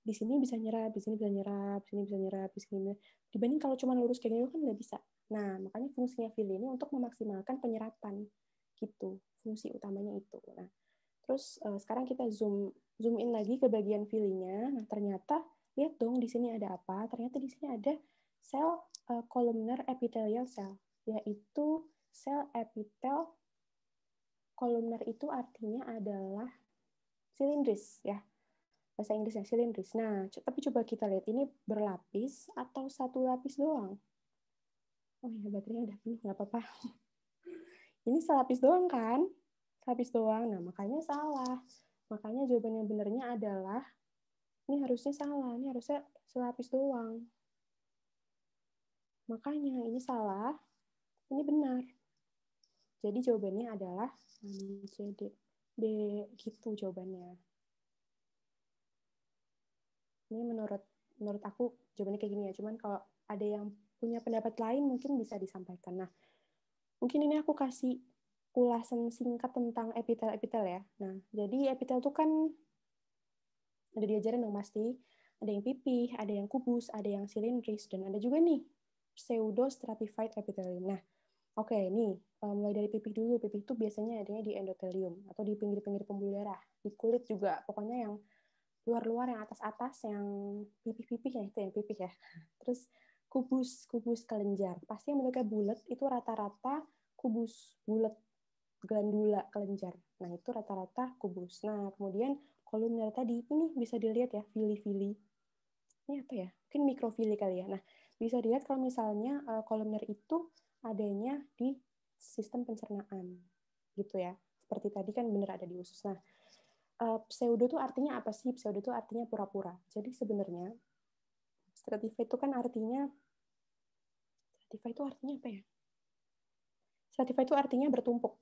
di sini bisa nyerap, di sini bisa nyerap, di sini bisa nyerap, di sini Dibanding kalau cuma lurus kayak gini, gitu kan nggak bisa. Nah, makanya fungsinya feeling ini untuk memaksimalkan penyerapan gitu. Fungsi utamanya itu. Nah, Terus uh, sekarang kita zoom zoom in lagi ke bagian filenya. Nah, ternyata lihat dong di sini ada apa? Ternyata di sini ada sel uh, columnar epithelial cell, yaitu sel epitel columnar itu artinya adalah silindris ya. Bahasa Inggrisnya silindris. Nah, tapi coba kita lihat ini berlapis atau satu lapis doang? Oh ya, baterainya udah penuh, nggak apa-apa. <laughs> ini selapis doang kan? habis doang. Nah, makanya salah. Makanya jawaban yang benernya adalah ini harusnya salah, ini harusnya selapis doang. Makanya ini salah, ini benar. Jadi jawabannya adalah C, D. D gitu jawabannya. Ini menurut menurut aku jawabannya kayak gini ya. Cuman kalau ada yang punya pendapat lain mungkin bisa disampaikan. Nah, mungkin ini aku kasih ulasan singkat tentang epitel-epitel ya. Nah, jadi epitel itu kan ada diajarin dong pasti. Ada yang pipih, ada yang kubus, ada yang silindris, dan ada juga nih pseudo stratified epithelium. Nah, oke okay, ini eh, mulai dari pipih dulu. Pipih itu biasanya adanya di endotelium atau di pinggir-pinggir pembuluh darah, di kulit juga. Pokoknya yang luar-luar, yang atas-atas, yang pipih-pipih ya itu yang pipih ya. <laughs> Terus kubus, kubus kelenjar. Pasti yang bentuknya bulat itu rata-rata kubus bulat glandula kelenjar. Nah, itu rata-rata kubus. Nah, kemudian kolumnya tadi, ini bisa dilihat ya, fili-fili. Ini apa ya? Mungkin mikrofili kali ya. Nah, bisa dilihat kalau misalnya uh, itu adanya di sistem pencernaan. Gitu ya. Seperti tadi kan benar ada di usus. Nah, eh, pseudo itu artinya apa sih? Pseudo itu artinya pura-pura. Jadi sebenarnya stratifa itu kan artinya stratifa itu artinya apa ya? Stratifa itu artinya bertumpuk.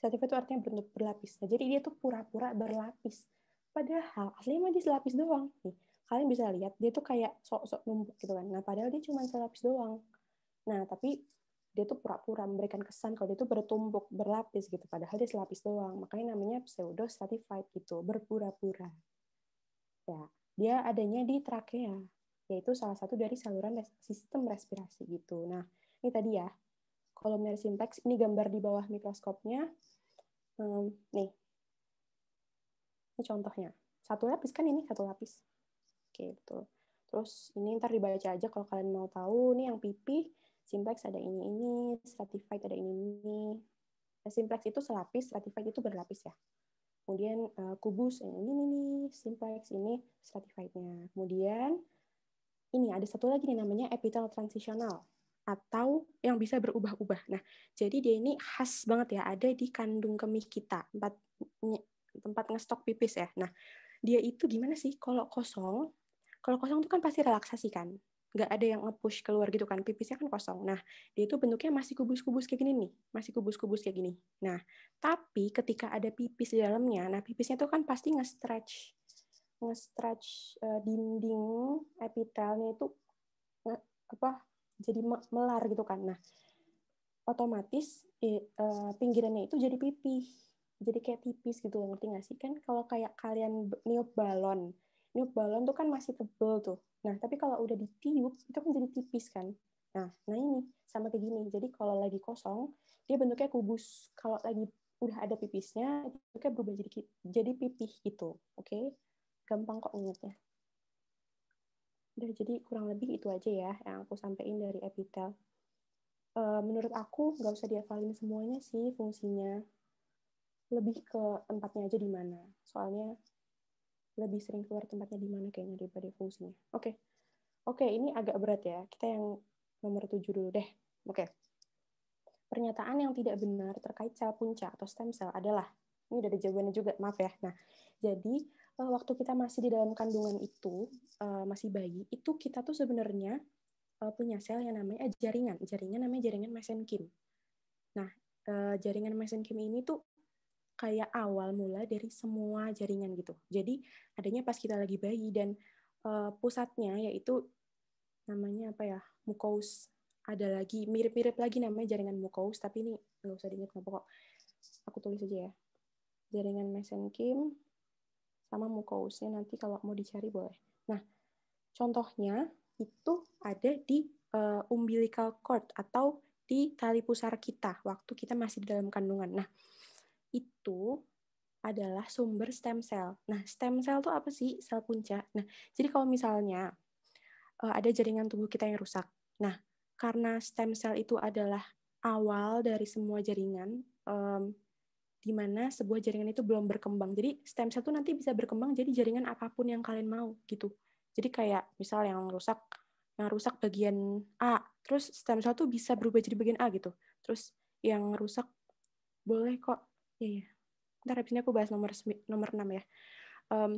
Sativa itu artinya berbentuk berlapis. Nah, jadi dia tuh pura-pura berlapis. Padahal aslinya mah dia selapis doang. Nih, kalian bisa lihat dia tuh kayak sok-sok numpuk gitu kan. Nah, padahal dia cuma selapis doang. Nah, tapi dia tuh pura-pura memberikan kesan kalau dia tuh bertumbuk berlapis gitu. Padahal dia selapis doang. Makanya namanya pseudo stratified gitu, berpura-pura. Ya, dia adanya di trakea, yaitu salah satu dari saluran sistem respirasi gitu. Nah, ini tadi ya, kolumnar simplex Ini gambar di bawah mikroskopnya. Um, nih, ini contohnya. Satu lapis kan ini, satu lapis. Oke, betul. Terus ini ntar dibaca aja kalau kalian mau tahu. Ini yang pipih, simplex ada ini, ini, stratified ada ini, ini. Nah, simplex itu selapis, stratified itu berlapis ya. Kemudian uh, kubus eh, ini, ini, ini, simplex ini stratifiednya. Kemudian ini ada satu lagi nih namanya epitel transisional atau yang bisa berubah-ubah. Nah, jadi dia ini khas banget ya, ada di kandung kemih kita, tempat tempat ngestok pipis ya. Nah, dia itu gimana sih kalau kosong? Kalau kosong itu kan pasti relaksasi kan? Nggak ada yang nge-push keluar gitu kan, pipisnya kan kosong. Nah, dia itu bentuknya masih kubus-kubus kayak gini nih, masih kubus-kubus kayak gini. Nah, tapi ketika ada pipis di dalamnya, nah pipisnya itu kan pasti nge-stretch nge-stretch uh, dinding epitelnya itu apa jadi melar gitu kan. Nah, otomatis eh, pinggirannya itu jadi pipih. Jadi kayak tipis gitu, ngerti nggak sih? Kan kalau kayak kalian niup balon, niup balon tuh kan masih tebel tuh. Nah, tapi kalau udah ditiup, itu kan jadi tipis kan. Nah, nah ini sama kayak gini. Jadi kalau lagi kosong, dia bentuknya kubus. Kalau lagi udah ada pipisnya, kayak berubah jadi, jadi pipih gitu. Oke? Okay? Gampang kok ingetnya. Udah jadi kurang lebih itu aja ya yang aku sampaikan dari epitel. Uh, menurut aku nggak usah dihafalin semuanya sih fungsinya. Lebih ke tempatnya aja di mana. Soalnya lebih sering keluar tempatnya di mana kayaknya daripada fungsinya. Oke. Okay. Oke, okay, ini agak berat ya. Kita yang nomor 7 dulu deh. Oke. Okay. Pernyataan yang tidak benar terkait sel punca atau stem cell adalah ini udah ada jawabannya juga, maaf ya. Nah, jadi Eh, waktu kita masih di dalam kandungan itu uh, masih bayi itu kita tuh sebenarnya uh, punya sel yang namanya jaringan jaringan namanya jaringan mesenkim nah uh, jaringan mesenkim ini tuh kayak awal mula dari semua jaringan gitu jadi adanya pas kita lagi bayi dan uh, pusatnya yaitu namanya apa ya mukous ada lagi mirip-mirip lagi namanya jaringan mukous tapi ini nggak usah diingat nggak pokok aku tulis aja ya jaringan mesenkim sama mukousnya nanti kalau mau dicari boleh. Nah, contohnya itu ada di uh, umbilical cord atau di tali pusar kita waktu kita masih di dalam kandungan. Nah, itu adalah sumber stem cell. Nah, stem cell itu apa sih? Sel punca. Nah, jadi kalau misalnya uh, ada jaringan tubuh kita yang rusak. Nah, karena stem cell itu adalah awal dari semua jaringan, um, di mana sebuah jaringan itu belum berkembang. Jadi stem cell itu nanti bisa berkembang jadi jaringan apapun yang kalian mau gitu. Jadi kayak misal yang rusak yang rusak bagian A, terus stem cell itu bisa berubah jadi bagian A gitu. Terus yang rusak boleh kok. Iya, ya. Ntar habis ini aku bahas nomor nomor 6 ya. Um,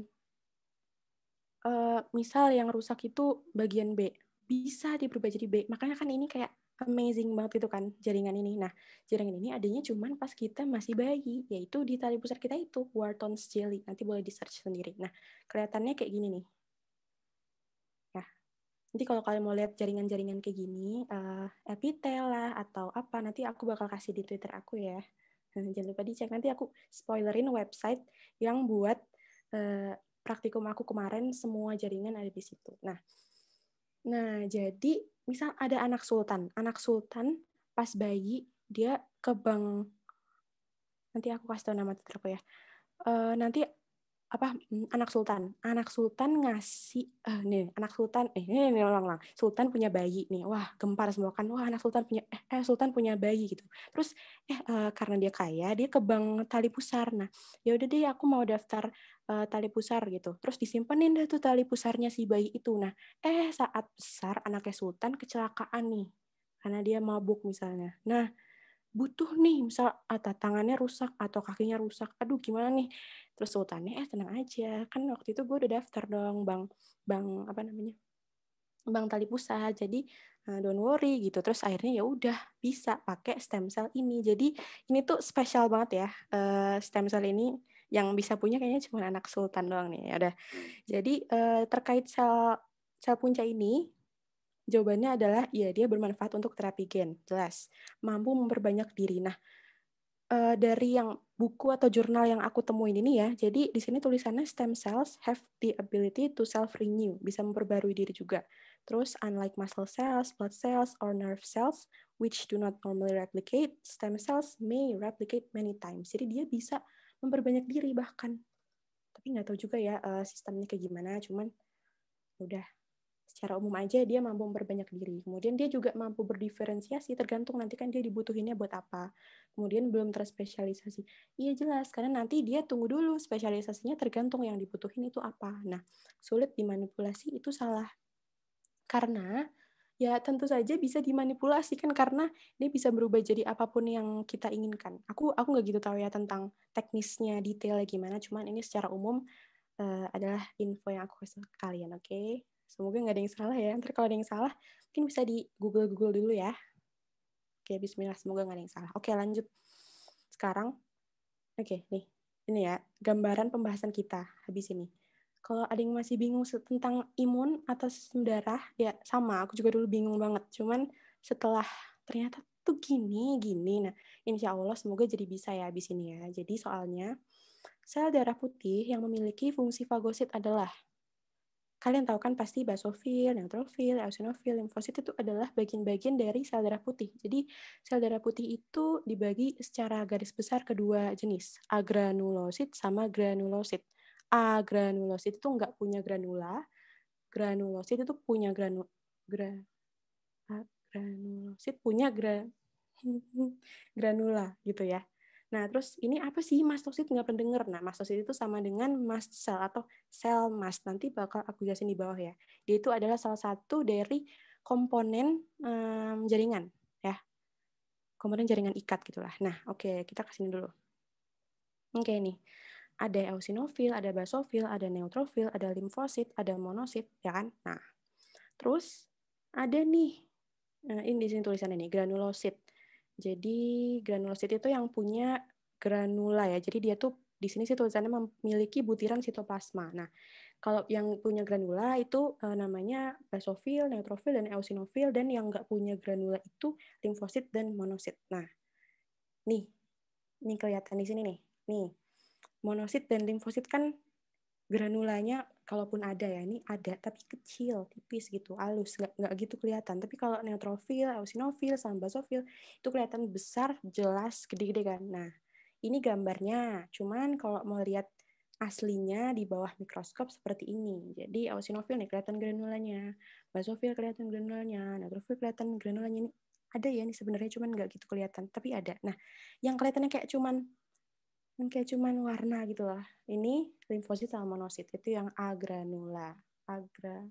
uh, misal yang rusak itu bagian B, bisa diubah jadi B. Makanya kan ini kayak amazing banget itu kan jaringan ini. Nah, jaringan ini adanya cuman pas kita masih bayi, yaitu di tali pusar kita itu Wharton's jelly. Nanti boleh di-search sendiri. Nah, kelihatannya kayak gini nih. Nah, nanti kalau kalian mau lihat jaringan-jaringan kayak gini, uh, epitel lah atau apa, nanti aku bakal kasih di Twitter aku ya. Nah, jangan lupa dicek. Nanti aku spoilerin website yang buat uh, praktikum aku kemarin semua jaringan ada di situ. Nah, nah jadi misal ada anak sultan, anak sultan pas bayi dia ke bank nanti aku kasih tahu nama Twitter ya. Uh, nanti apa mm, anak sultan anak sultan ngasih eh, nih anak sultan eh nih, nih, ulang, ulang sultan punya bayi nih wah gempar semua kan wah anak sultan punya eh, eh sultan punya bayi gitu terus eh, uh, karena dia kaya dia ke bank tali pusar nah ya udah deh aku mau daftar uh, tali pusar gitu terus disimpanin deh tuh tali pusarnya si bayi itu nah eh saat besar anaknya sultan kecelakaan nih karena dia mabuk misalnya nah butuh nih misal atau ah, tangannya rusak atau kakinya rusak aduh gimana nih terus sultannya eh tenang aja kan waktu itu gue udah daftar dong bang bang apa namanya bang tali pusat jadi ah, don't worry gitu terus akhirnya ya udah bisa pakai stem cell ini jadi ini tuh spesial banget ya eh, stem cell ini yang bisa punya kayaknya cuma anak sultan doang nih ya udah jadi eh, terkait sel sel punca ini Jawabannya adalah ya dia bermanfaat untuk terapi gen, jelas. Mampu memperbanyak diri. Nah, uh, dari yang buku atau jurnal yang aku temuin ini ya, jadi di sini tulisannya stem cells have the ability to self renew, bisa memperbarui diri juga. Terus unlike muscle cells, blood cells, or nerve cells which do not normally replicate, stem cells may replicate many times. Jadi dia bisa memperbanyak diri bahkan. Tapi nggak tahu juga ya uh, sistemnya kayak gimana, cuman udah secara umum aja dia mampu memperbanyak diri. Kemudian dia juga mampu berdiferensiasi tergantung nanti kan dia dibutuhinnya buat apa. Kemudian belum terspesialisasi. Iya jelas karena nanti dia tunggu dulu spesialisasinya tergantung yang dibutuhin itu apa. Nah, sulit dimanipulasi itu salah. Karena ya tentu saja bisa dimanipulasi kan karena dia bisa berubah jadi apapun yang kita inginkan. Aku aku nggak gitu tahu ya tentang teknisnya detailnya gimana, cuman ini secara umum uh, adalah info yang aku kasih ke kalian, oke? Okay? Semoga nggak ada yang salah ya. Nanti kalau ada yang salah, mungkin bisa di Google-Google dulu ya. Oke, bismillah. Semoga nggak ada yang salah. Oke, lanjut. Sekarang, oke, nih. Ini ya, gambaran pembahasan kita habis ini. Kalau ada yang masih bingung tentang imun atau sistem darah, ya sama. Aku juga dulu bingung banget. Cuman setelah ternyata tuh gini, gini. Nah, insya Allah semoga jadi bisa ya habis ini ya. Jadi soalnya, sel darah putih yang memiliki fungsi fagosit adalah Kalian tahu kan pasti basofil, neutrofil, eosinofil, limfosit itu adalah bagian-bagian dari sel darah putih. Jadi sel darah putih itu dibagi secara garis besar kedua jenis, agranulosit sama granulosit. Agranulosit itu nggak punya granula, granulosit itu punya granu, gra, ah, granulosit punya gra, <laughs> granula gitu ya. Nah, terus ini apa sih mastosit nggak pendengar? Nah, mastosit itu sama dengan mast cell atau sel mast. Nanti bakal aku jelasin di bawah ya. Dia itu adalah salah satu dari komponen um, jaringan ya. Komponen jaringan ikat gitulah. Nah, oke, okay, kita ke dulu. Oke okay, nih. Ada eosinofil, ada basofil, ada neutrofil, ada limfosit, ada monosit, ya kan? Nah, terus ada nih eh, ini di sini tulisannya nih granulosit. Jadi granulosit itu yang punya granula ya. Jadi dia tuh di sini sih tulisannya memiliki butiran sitoplasma. Nah, kalau yang punya granula itu eh, namanya basofil, neutrofil, dan eosinofil, dan yang nggak punya granula itu limfosit dan monosit. Nah, nih, nih kelihatan di sini nih, nih monosit dan limfosit kan granulanya kalaupun ada ya ini ada tapi kecil tipis gitu halus nggak nggak gitu kelihatan tapi kalau neutrofil eosinofil sama basofil itu kelihatan besar jelas gede-gede kan nah ini gambarnya cuman kalau mau lihat aslinya di bawah mikroskop seperti ini. Jadi eosinofil nih kelihatan granulanya, basofil kelihatan granulanya, neutrofil kelihatan granulanya ini ada ya ini sebenarnya cuman nggak gitu kelihatan, tapi ada. Nah, yang kelihatannya kayak cuman mungkin cuman warna gitu lah. Ini limfosit sama monosit. Itu yang agranula. Agra,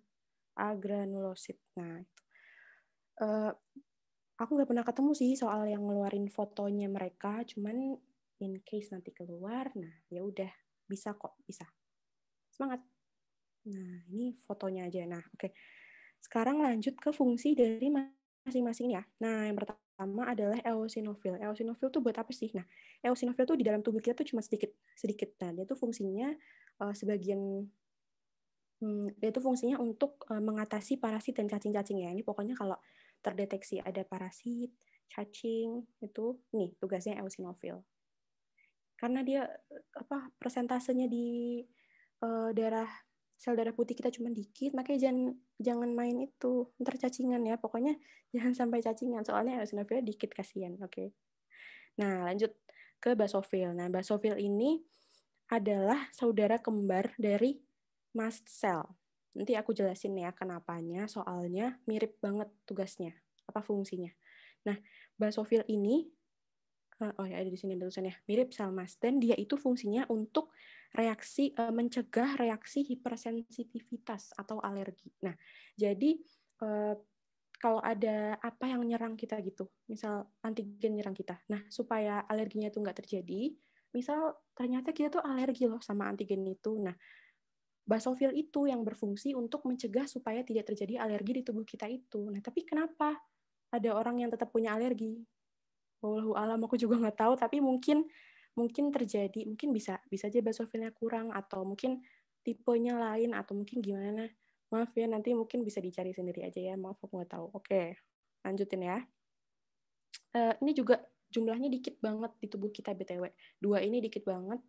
agranulosit. Nah, itu. Uh, aku nggak pernah ketemu sih soal yang ngeluarin fotonya mereka. Cuman in case nanti keluar, nah ya udah bisa kok, bisa. Semangat. Nah, ini fotonya aja. Nah, oke. Okay. Sekarang lanjut ke fungsi dari masing-masing ya. Nah, yang pertama pertama adalah eosinofil. Eosinofil tuh buat apa sih? Nah, eosinofil tuh di dalam tubuh kita tuh cuma sedikit, sedikit. Nah, dia tuh fungsinya uh, sebagian hmm, dia tuh fungsinya untuk uh, mengatasi parasit dan cacing-cacing ya. Ini pokoknya kalau terdeteksi ada parasit, cacing itu nih tugasnya eosinofil. Karena dia eh, apa persentasenya di uh, daerah sel darah putih kita cuma dikit, makanya jangan jangan main itu. Ntar cacingan ya, pokoknya <laughs> jangan sampai cacingan. Soalnya eosinofil dikit kasihan, oke. Okay? Nah, lanjut ke basofil. Nah, basofil ini adalah saudara kembar dari mast cell. Nanti aku jelasin ya kenapanya, soalnya mirip banget tugasnya, apa fungsinya. Nah, basofil ini, eh, oh ya ada di sini ada tulisannya, mirip sel mast, dan dia itu fungsinya untuk reaksi uh, mencegah reaksi hipersensitivitas atau alergi. Nah, jadi uh, kalau ada apa yang nyerang kita gitu, misal antigen nyerang kita. Nah, supaya alerginya itu nggak terjadi, misal ternyata kita tuh alergi loh sama antigen itu. Nah, basofil itu yang berfungsi untuk mencegah supaya tidak terjadi alergi di tubuh kita itu. Nah, tapi kenapa ada orang yang tetap punya alergi? Wallahu alam aku juga nggak tahu, tapi mungkin mungkin terjadi mungkin bisa bisa aja basofilnya kurang atau mungkin tipenya lain atau mungkin gimana maaf ya nanti mungkin bisa dicari sendiri aja ya maaf aku nggak tahu oke lanjutin ya uh, ini juga jumlahnya dikit banget di tubuh kita btw dua ini dikit banget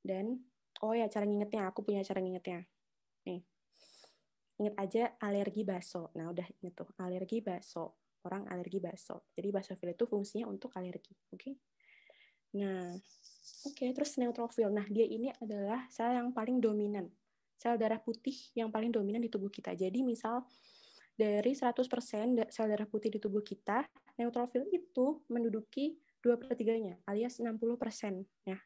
dan oh ya cara ngingetnya aku punya cara ngingetnya nih inget aja alergi baso nah udah inget tuh alergi baso orang alergi baso jadi basofil itu fungsinya untuk alergi oke okay? Nah, oke, okay, terus neutrofil. Nah, dia ini adalah sel yang paling dominan. Sel darah putih yang paling dominan di tubuh kita. Jadi, misal dari 100% sel darah putih di tubuh kita, neutrofil itu menduduki 2 per 3-nya, alias 60%. Ya.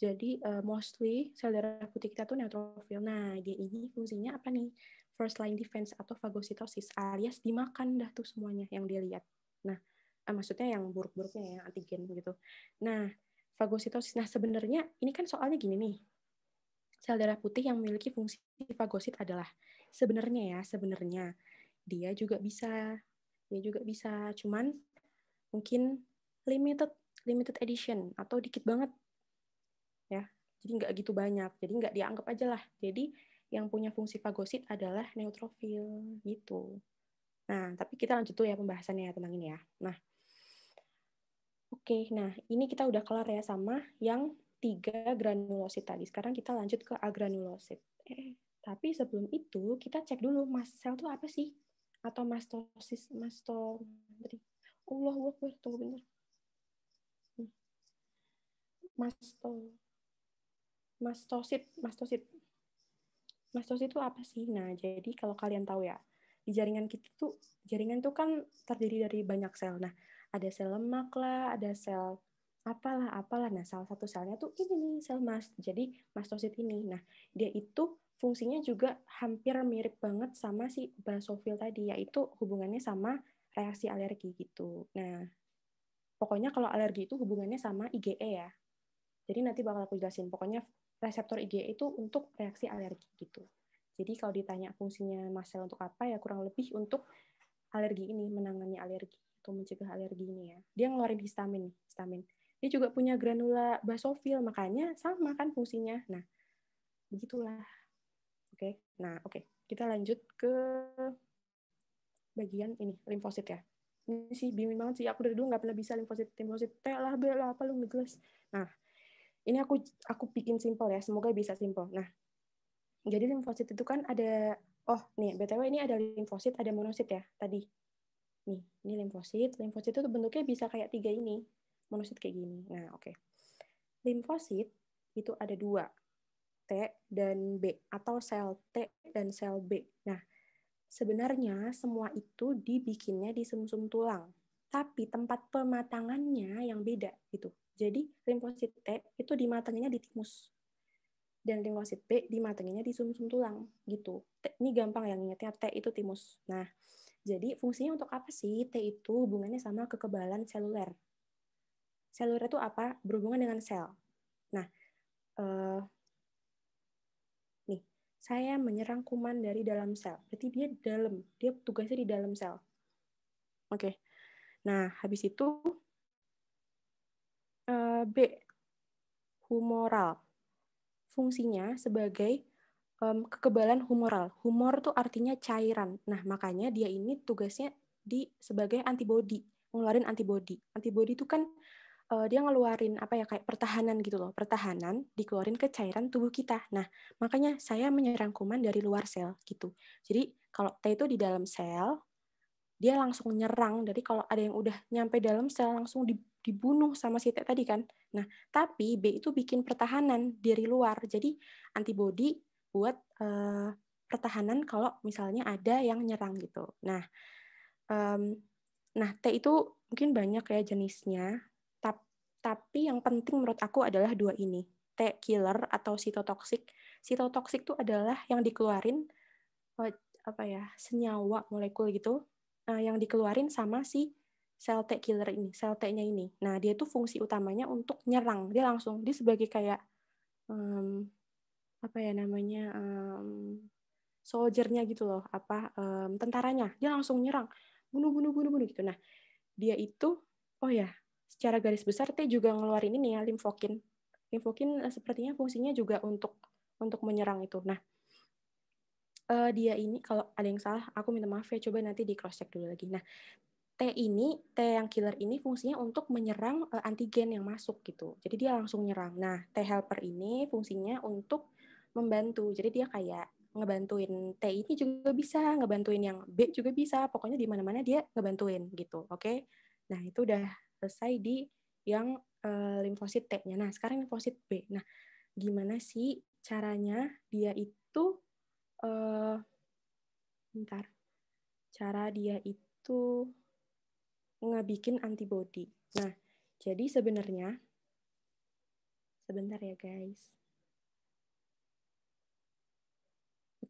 Jadi, uh, mostly sel darah putih kita tuh neutrofil. Nah, dia ini fungsinya apa nih? First line defense atau fagositosis, alias dimakan dah tuh semuanya yang dia lihat. Nah, eh, maksudnya yang buruk-buruknya ya, yang antigen gitu. Nah, fagositosis. Nah, sebenarnya ini kan soalnya gini nih. Sel darah putih yang memiliki fungsi fagosit adalah sebenarnya ya, sebenarnya dia juga bisa dia juga bisa, cuman mungkin limited limited edition atau dikit banget. Ya, jadi nggak gitu banyak. Jadi nggak dianggap aja lah. Jadi yang punya fungsi fagosit adalah neutrofil gitu. Nah, tapi kita lanjut tuh ya pembahasannya ya tentang ini ya. Nah, Oke, nah ini kita udah kelar ya sama yang tiga granulosit tadi. Sekarang kita lanjut ke agranulosit. Eh, tapi sebelum itu kita cek dulu mas sel itu apa sih? Atau mastosis, masto, Allah wah, tunggu bentar. Hmm. Masto, mastosit, mastosit. Mastosit itu apa sih? Nah, jadi kalau kalian tahu ya, di jaringan kita tuh jaringan tuh kan terdiri dari banyak sel. Nah, ada sel lemak lah, ada sel apalah apalah. Nah, salah satu selnya tuh ini nih sel mast. Jadi mastosit ini. Nah, dia itu fungsinya juga hampir mirip banget sama si basofil tadi, yaitu hubungannya sama reaksi alergi gitu. Nah, pokoknya kalau alergi itu hubungannya sama IgE ya. Jadi nanti bakal aku jelasin. Pokoknya reseptor IgE itu untuk reaksi alergi gitu. Jadi kalau ditanya fungsinya mast untuk apa ya kurang lebih untuk alergi ini, menangani alergi untuk mencegah alergi ini ya. Dia ngeluarin histamin, histamin. Dia juga punya granula basofil, makanya sama kan fungsinya. Nah, begitulah. Oke. Okay. Nah, oke. Okay. Kita lanjut ke bagian ini, limfosit ya. Ini sih bingung banget sih, aku dari dulu nggak pernah bisa limfosit, limfosit T lah, B lah, apa lu nggak Nah, ini aku aku bikin simple ya, semoga bisa simple. Nah, jadi limfosit itu kan ada oh nih btw ini ada limfosit ada monosit ya tadi Nih, ini limfosit. Limfosit itu bentuknya bisa kayak tiga ini. Monosit kayak gini. Nah, oke. Okay. Limfosit itu ada dua. T dan B. Atau sel T dan sel B. Nah, sebenarnya semua itu dibikinnya di sumsum -sum tulang. Tapi tempat pematangannya yang beda gitu. Jadi limfosit T itu dimatanginnya di timus dan limfosit B dimatanginnya di sumsum -sum tulang gitu. T, ini gampang yang ingatnya T itu timus. Nah, jadi fungsinya untuk apa sih? T itu hubungannya sama kekebalan seluler. Seluler itu apa? Berhubungan dengan sel. Nah, eh, nih, saya menyerang kuman dari dalam sel. Berarti dia dalam, dia tugasnya di dalam sel. Oke. Okay. Nah, habis itu eh, B humoral. Fungsinya sebagai um, kekebalan humoral. Humor tuh artinya cairan. Nah, makanya dia ini tugasnya di sebagai antibodi, ngeluarin antibodi. Antibodi itu kan uh, dia ngeluarin apa ya kayak pertahanan gitu loh. Pertahanan dikeluarin ke cairan tubuh kita. Nah, makanya saya menyerang kuman dari luar sel gitu. Jadi, kalau T itu di dalam sel, dia langsung nyerang. Dari kalau ada yang udah nyampe dalam sel langsung dibunuh sama si T tadi kan. Nah, tapi B itu bikin pertahanan dari luar. Jadi antibodi buat uh, pertahanan kalau misalnya ada yang nyerang gitu. Nah, um, nah T itu mungkin banyak ya jenisnya, tap, tapi yang penting menurut aku adalah dua ini, T killer atau sitotoksik. Sitotoksik itu adalah yang dikeluarin eh, apa ya senyawa molekul gitu uh, yang dikeluarin sama si sel T killer ini, sel T-nya ini. Nah, dia itu fungsi utamanya untuk nyerang. Dia langsung, dia sebagai kayak apa ya namanya um, soldiernya gitu loh apa um, tentaranya dia langsung nyerang bunuh bunuh bunuh bunuh gitu nah dia itu oh ya secara garis besar T juga ngeluarin ini ya limfokin limfokin eh, sepertinya fungsinya juga untuk untuk menyerang itu nah uh, dia ini kalau ada yang salah aku minta maaf ya coba nanti di cross check dulu lagi nah T ini T yang killer ini fungsinya untuk menyerang eh, antigen yang masuk gitu jadi dia langsung nyerang nah T helper ini fungsinya untuk membantu. Jadi dia kayak ngebantuin T ini juga bisa, ngebantuin yang B juga bisa. Pokoknya di mana-mana dia ngebantuin gitu. Oke. Okay? Nah, itu udah selesai di yang uh, limfosit T-nya. Nah, sekarang limfosit B. Nah, gimana sih caranya dia itu eh bentar. Cara dia itu ngebikin antibodi. Nah, jadi sebenarnya sebentar ya, guys.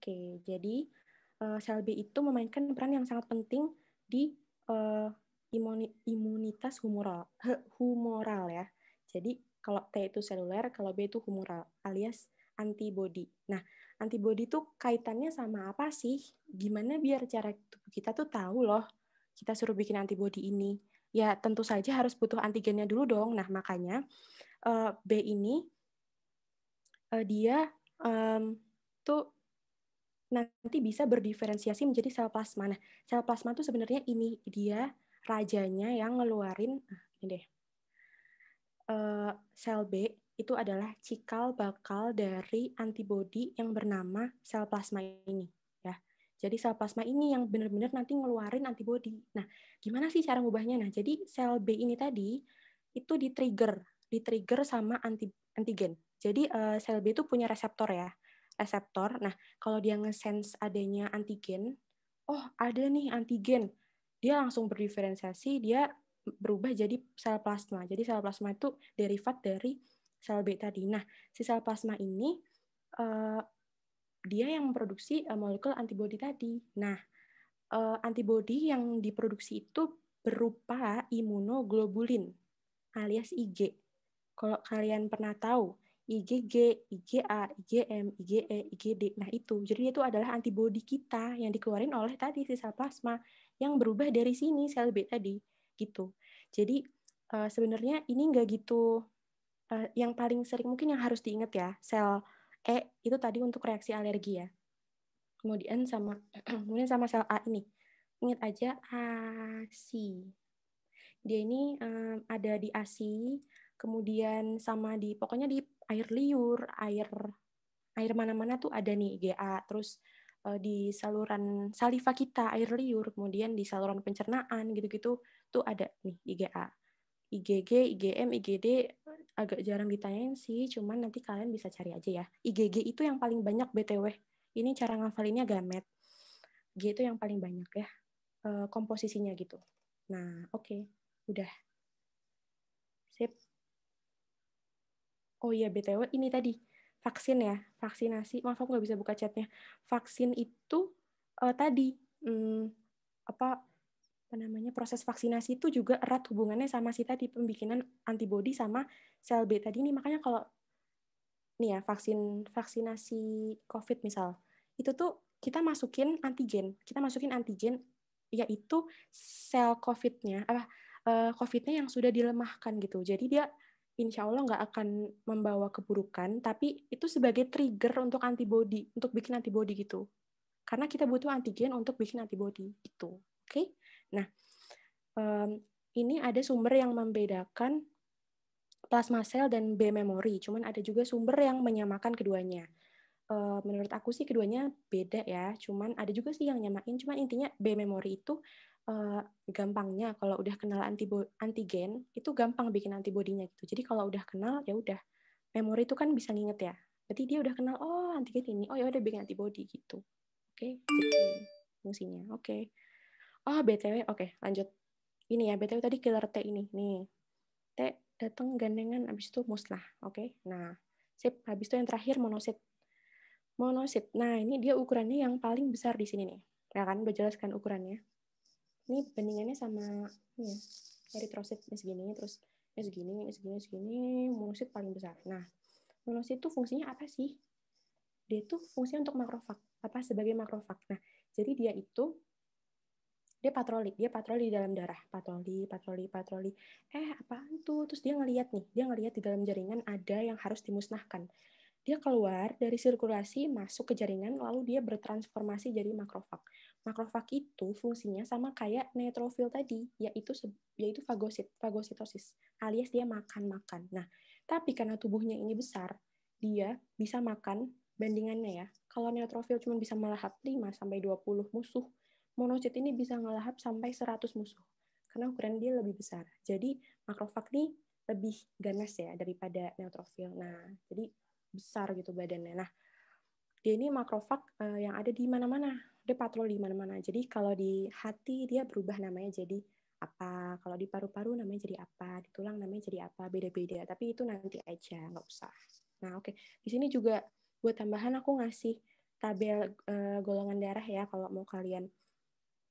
Oke, jadi uh, eh, B itu memainkan peran yang sangat penting di uh, imuni imunitas humoral, humoral ya. Jadi kalau T itu seluler, kalau B itu humoral alias antibody. Nah, antibody itu kaitannya sama apa sih? Gimana biar cara tubuh kita tuh tahu loh kita suruh bikin antibody ini? Ya tentu saja harus butuh antigennya dulu dong. Nah makanya uh, B ini uh, dia um, tuh nanti bisa berdiferensiasi menjadi sel plasma. Nah, sel plasma itu sebenarnya ini dia rajanya yang ngeluarin ah, ini deh. Uh, sel B itu adalah cikal bakal dari antibodi yang bernama sel plasma ini ya. Jadi sel plasma ini yang benar-benar nanti ngeluarin antibodi. Nah, gimana sih cara ngubahnya? Nah, jadi sel B ini tadi itu di-trigger, di-trigger sama anti antigen. Jadi uh, sel B itu punya reseptor ya reseptor. Nah, kalau dia nge-sense adanya antigen, oh ada nih antigen, dia langsung berdiferensiasi, dia berubah jadi sel plasma. Jadi sel plasma itu derivat dari sel B tadi. Nah, si sel plasma ini uh, dia yang memproduksi uh, molekul antibodi tadi. Nah, uh, antibodi yang diproduksi itu berupa imunoglobulin alias IG. Kalau kalian pernah tahu IgG, IgA, IgM, IgE, IgD. Nah itu, jadi itu adalah antibodi kita yang dikeluarin oleh tadi sisa plasma yang berubah dari sini sel B tadi gitu. Jadi uh, sebenarnya ini nggak gitu uh, yang paling sering mungkin yang harus diingat ya sel E itu tadi untuk reaksi alergi ya. Kemudian sama <clears throat> kemudian sama sel A ini ingat aja ASI. Dia ini um, ada di ASI, kemudian sama di pokoknya di air liur, air air mana-mana tuh ada nih IGA, terus uh, di saluran saliva kita air liur, kemudian di saluran pencernaan gitu-gitu tuh ada nih IGA. IgG, IgM, IgD agak jarang ditanyain sih, cuman nanti kalian bisa cari aja ya. IgG itu yang paling banyak BTW. Ini cara ngafalinnya gamet. G itu yang paling banyak ya eh, komposisinya gitu. Nah, oke. Okay. Udah. Sip oh iya btw ini tadi vaksin ya vaksinasi maaf aku nggak bisa buka chatnya vaksin itu uh, tadi hmm, apa apa namanya proses vaksinasi itu juga erat hubungannya sama si tadi pembikinan antibody sama sel B tadi ini makanya kalau nih ya vaksin vaksinasi COVID misal itu tuh kita masukin antigen kita masukin antigen yaitu sel COVID-nya apa eh, COVID-nya yang sudah dilemahkan gitu jadi dia insya Allah nggak akan membawa keburukan, tapi itu sebagai trigger untuk antibody, untuk bikin antibody gitu. Karena kita butuh antigen untuk bikin antibody gitu. Oke? Okay? Nah, um, ini ada sumber yang membedakan plasma sel dan B memory, cuman ada juga sumber yang menyamakan keduanya. Eh, menurut aku sih keduanya beda ya, cuman ada juga sih yang nyamain, cuman intinya B memory itu Eh, gampangnya kalau udah kenal antibo- antigen itu gampang bikin antibodinya gitu. Jadi kalau udah kenal ya udah memori itu kan bisa nginget ya. Berarti dia udah kenal oh antigen ini, oh ya udah bikin antibodi gitu. Oke, okay, gitu fungsinya. Oke. Okay. Oh, BTW oke, okay, lanjut. Ini ya BTW tadi killer T ini nih. T datang gandengan abis itu musnah, oke. Okay? Nah, sip habis itu yang terakhir monosit. Monosit. Nah, ini dia ukurannya yang paling besar di sini nih. Ya kan udah jelaskan ukurannya ini bandingannya sama ya, eritrosit ini segini, terus ini segini, ini segini, ini segini, monosit paling besar. Nah, monosit itu fungsinya apa sih? Dia itu fungsinya untuk makrofag, apa sebagai makrofag. Nah, jadi dia itu dia patroli, dia patroli di dalam darah, patroli, patroli, patroli. Eh, apa tuh? Terus dia ngelihat nih, dia ngelihat di dalam jaringan ada yang harus dimusnahkan. Dia keluar dari sirkulasi, masuk ke jaringan, lalu dia bertransformasi jadi makrofag makrofag itu fungsinya sama kayak neutrofil tadi, yaitu yaitu fagosit, fagositosis, alias dia makan-makan. Nah, tapi karena tubuhnya ini besar, dia bisa makan bandingannya ya. Kalau neutrofil cuma bisa melahap 5 sampai 20 musuh, monosit ini bisa melahap sampai 100 musuh karena ukuran dia lebih besar. Jadi makrofag ini lebih ganas ya daripada neutrofil. Nah, jadi besar gitu badannya. Nah, dia ini makrofag eh, yang ada di mana-mana. Dia patroli di mana-mana. Jadi kalau di hati dia berubah namanya jadi apa, kalau di paru-paru namanya jadi apa, di tulang namanya jadi apa, beda-beda. Tapi itu nanti aja, nggak usah. Nah, oke. Okay. Di sini juga buat tambahan aku ngasih tabel uh, golongan darah ya kalau mau kalian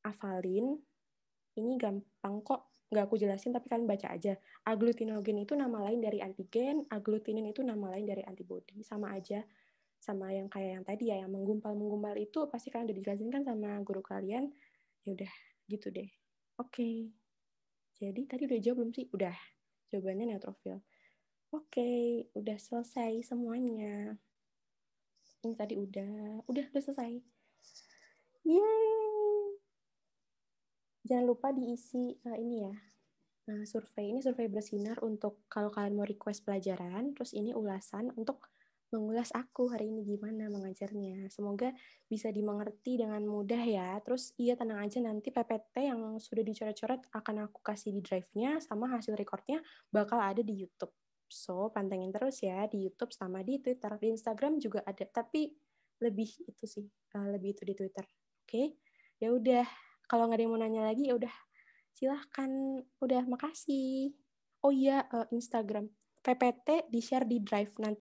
hafalin. Ini gampang kok, nggak aku jelasin tapi kalian baca aja. Aglutinogen itu nama lain dari antigen, aglutinin itu nama lain dari antibodi, sama aja sama yang kayak yang tadi ya yang menggumpal menggumpal itu pasti kalian udah dijelasin kan sama guru kalian ya udah gitu deh oke okay. jadi tadi udah jawab belum sih udah jawabannya neutrofil oke okay, udah selesai semuanya ini tadi udah udah udah selesai yay jangan lupa diisi uh, ini ya Nah, survei ini survei bersinar untuk kalau kalian mau request pelajaran, terus ini ulasan untuk mengulas aku hari ini gimana mengajarnya. Semoga bisa dimengerti dengan mudah ya. Terus iya tenang aja nanti PPT yang sudah dicoret-coret akan aku kasih di drive-nya sama hasil recordnya bakal ada di YouTube. So pantengin terus ya di YouTube sama di Twitter, di Instagram juga ada. Tapi lebih itu sih, eh, lebih itu di Twitter. Oke, okay? ya udah. Kalau nggak ada yang mau nanya lagi, ya udah silahkan. Udah, makasih. Oh iya, eh, Instagram. PPT di share di Drive nanti.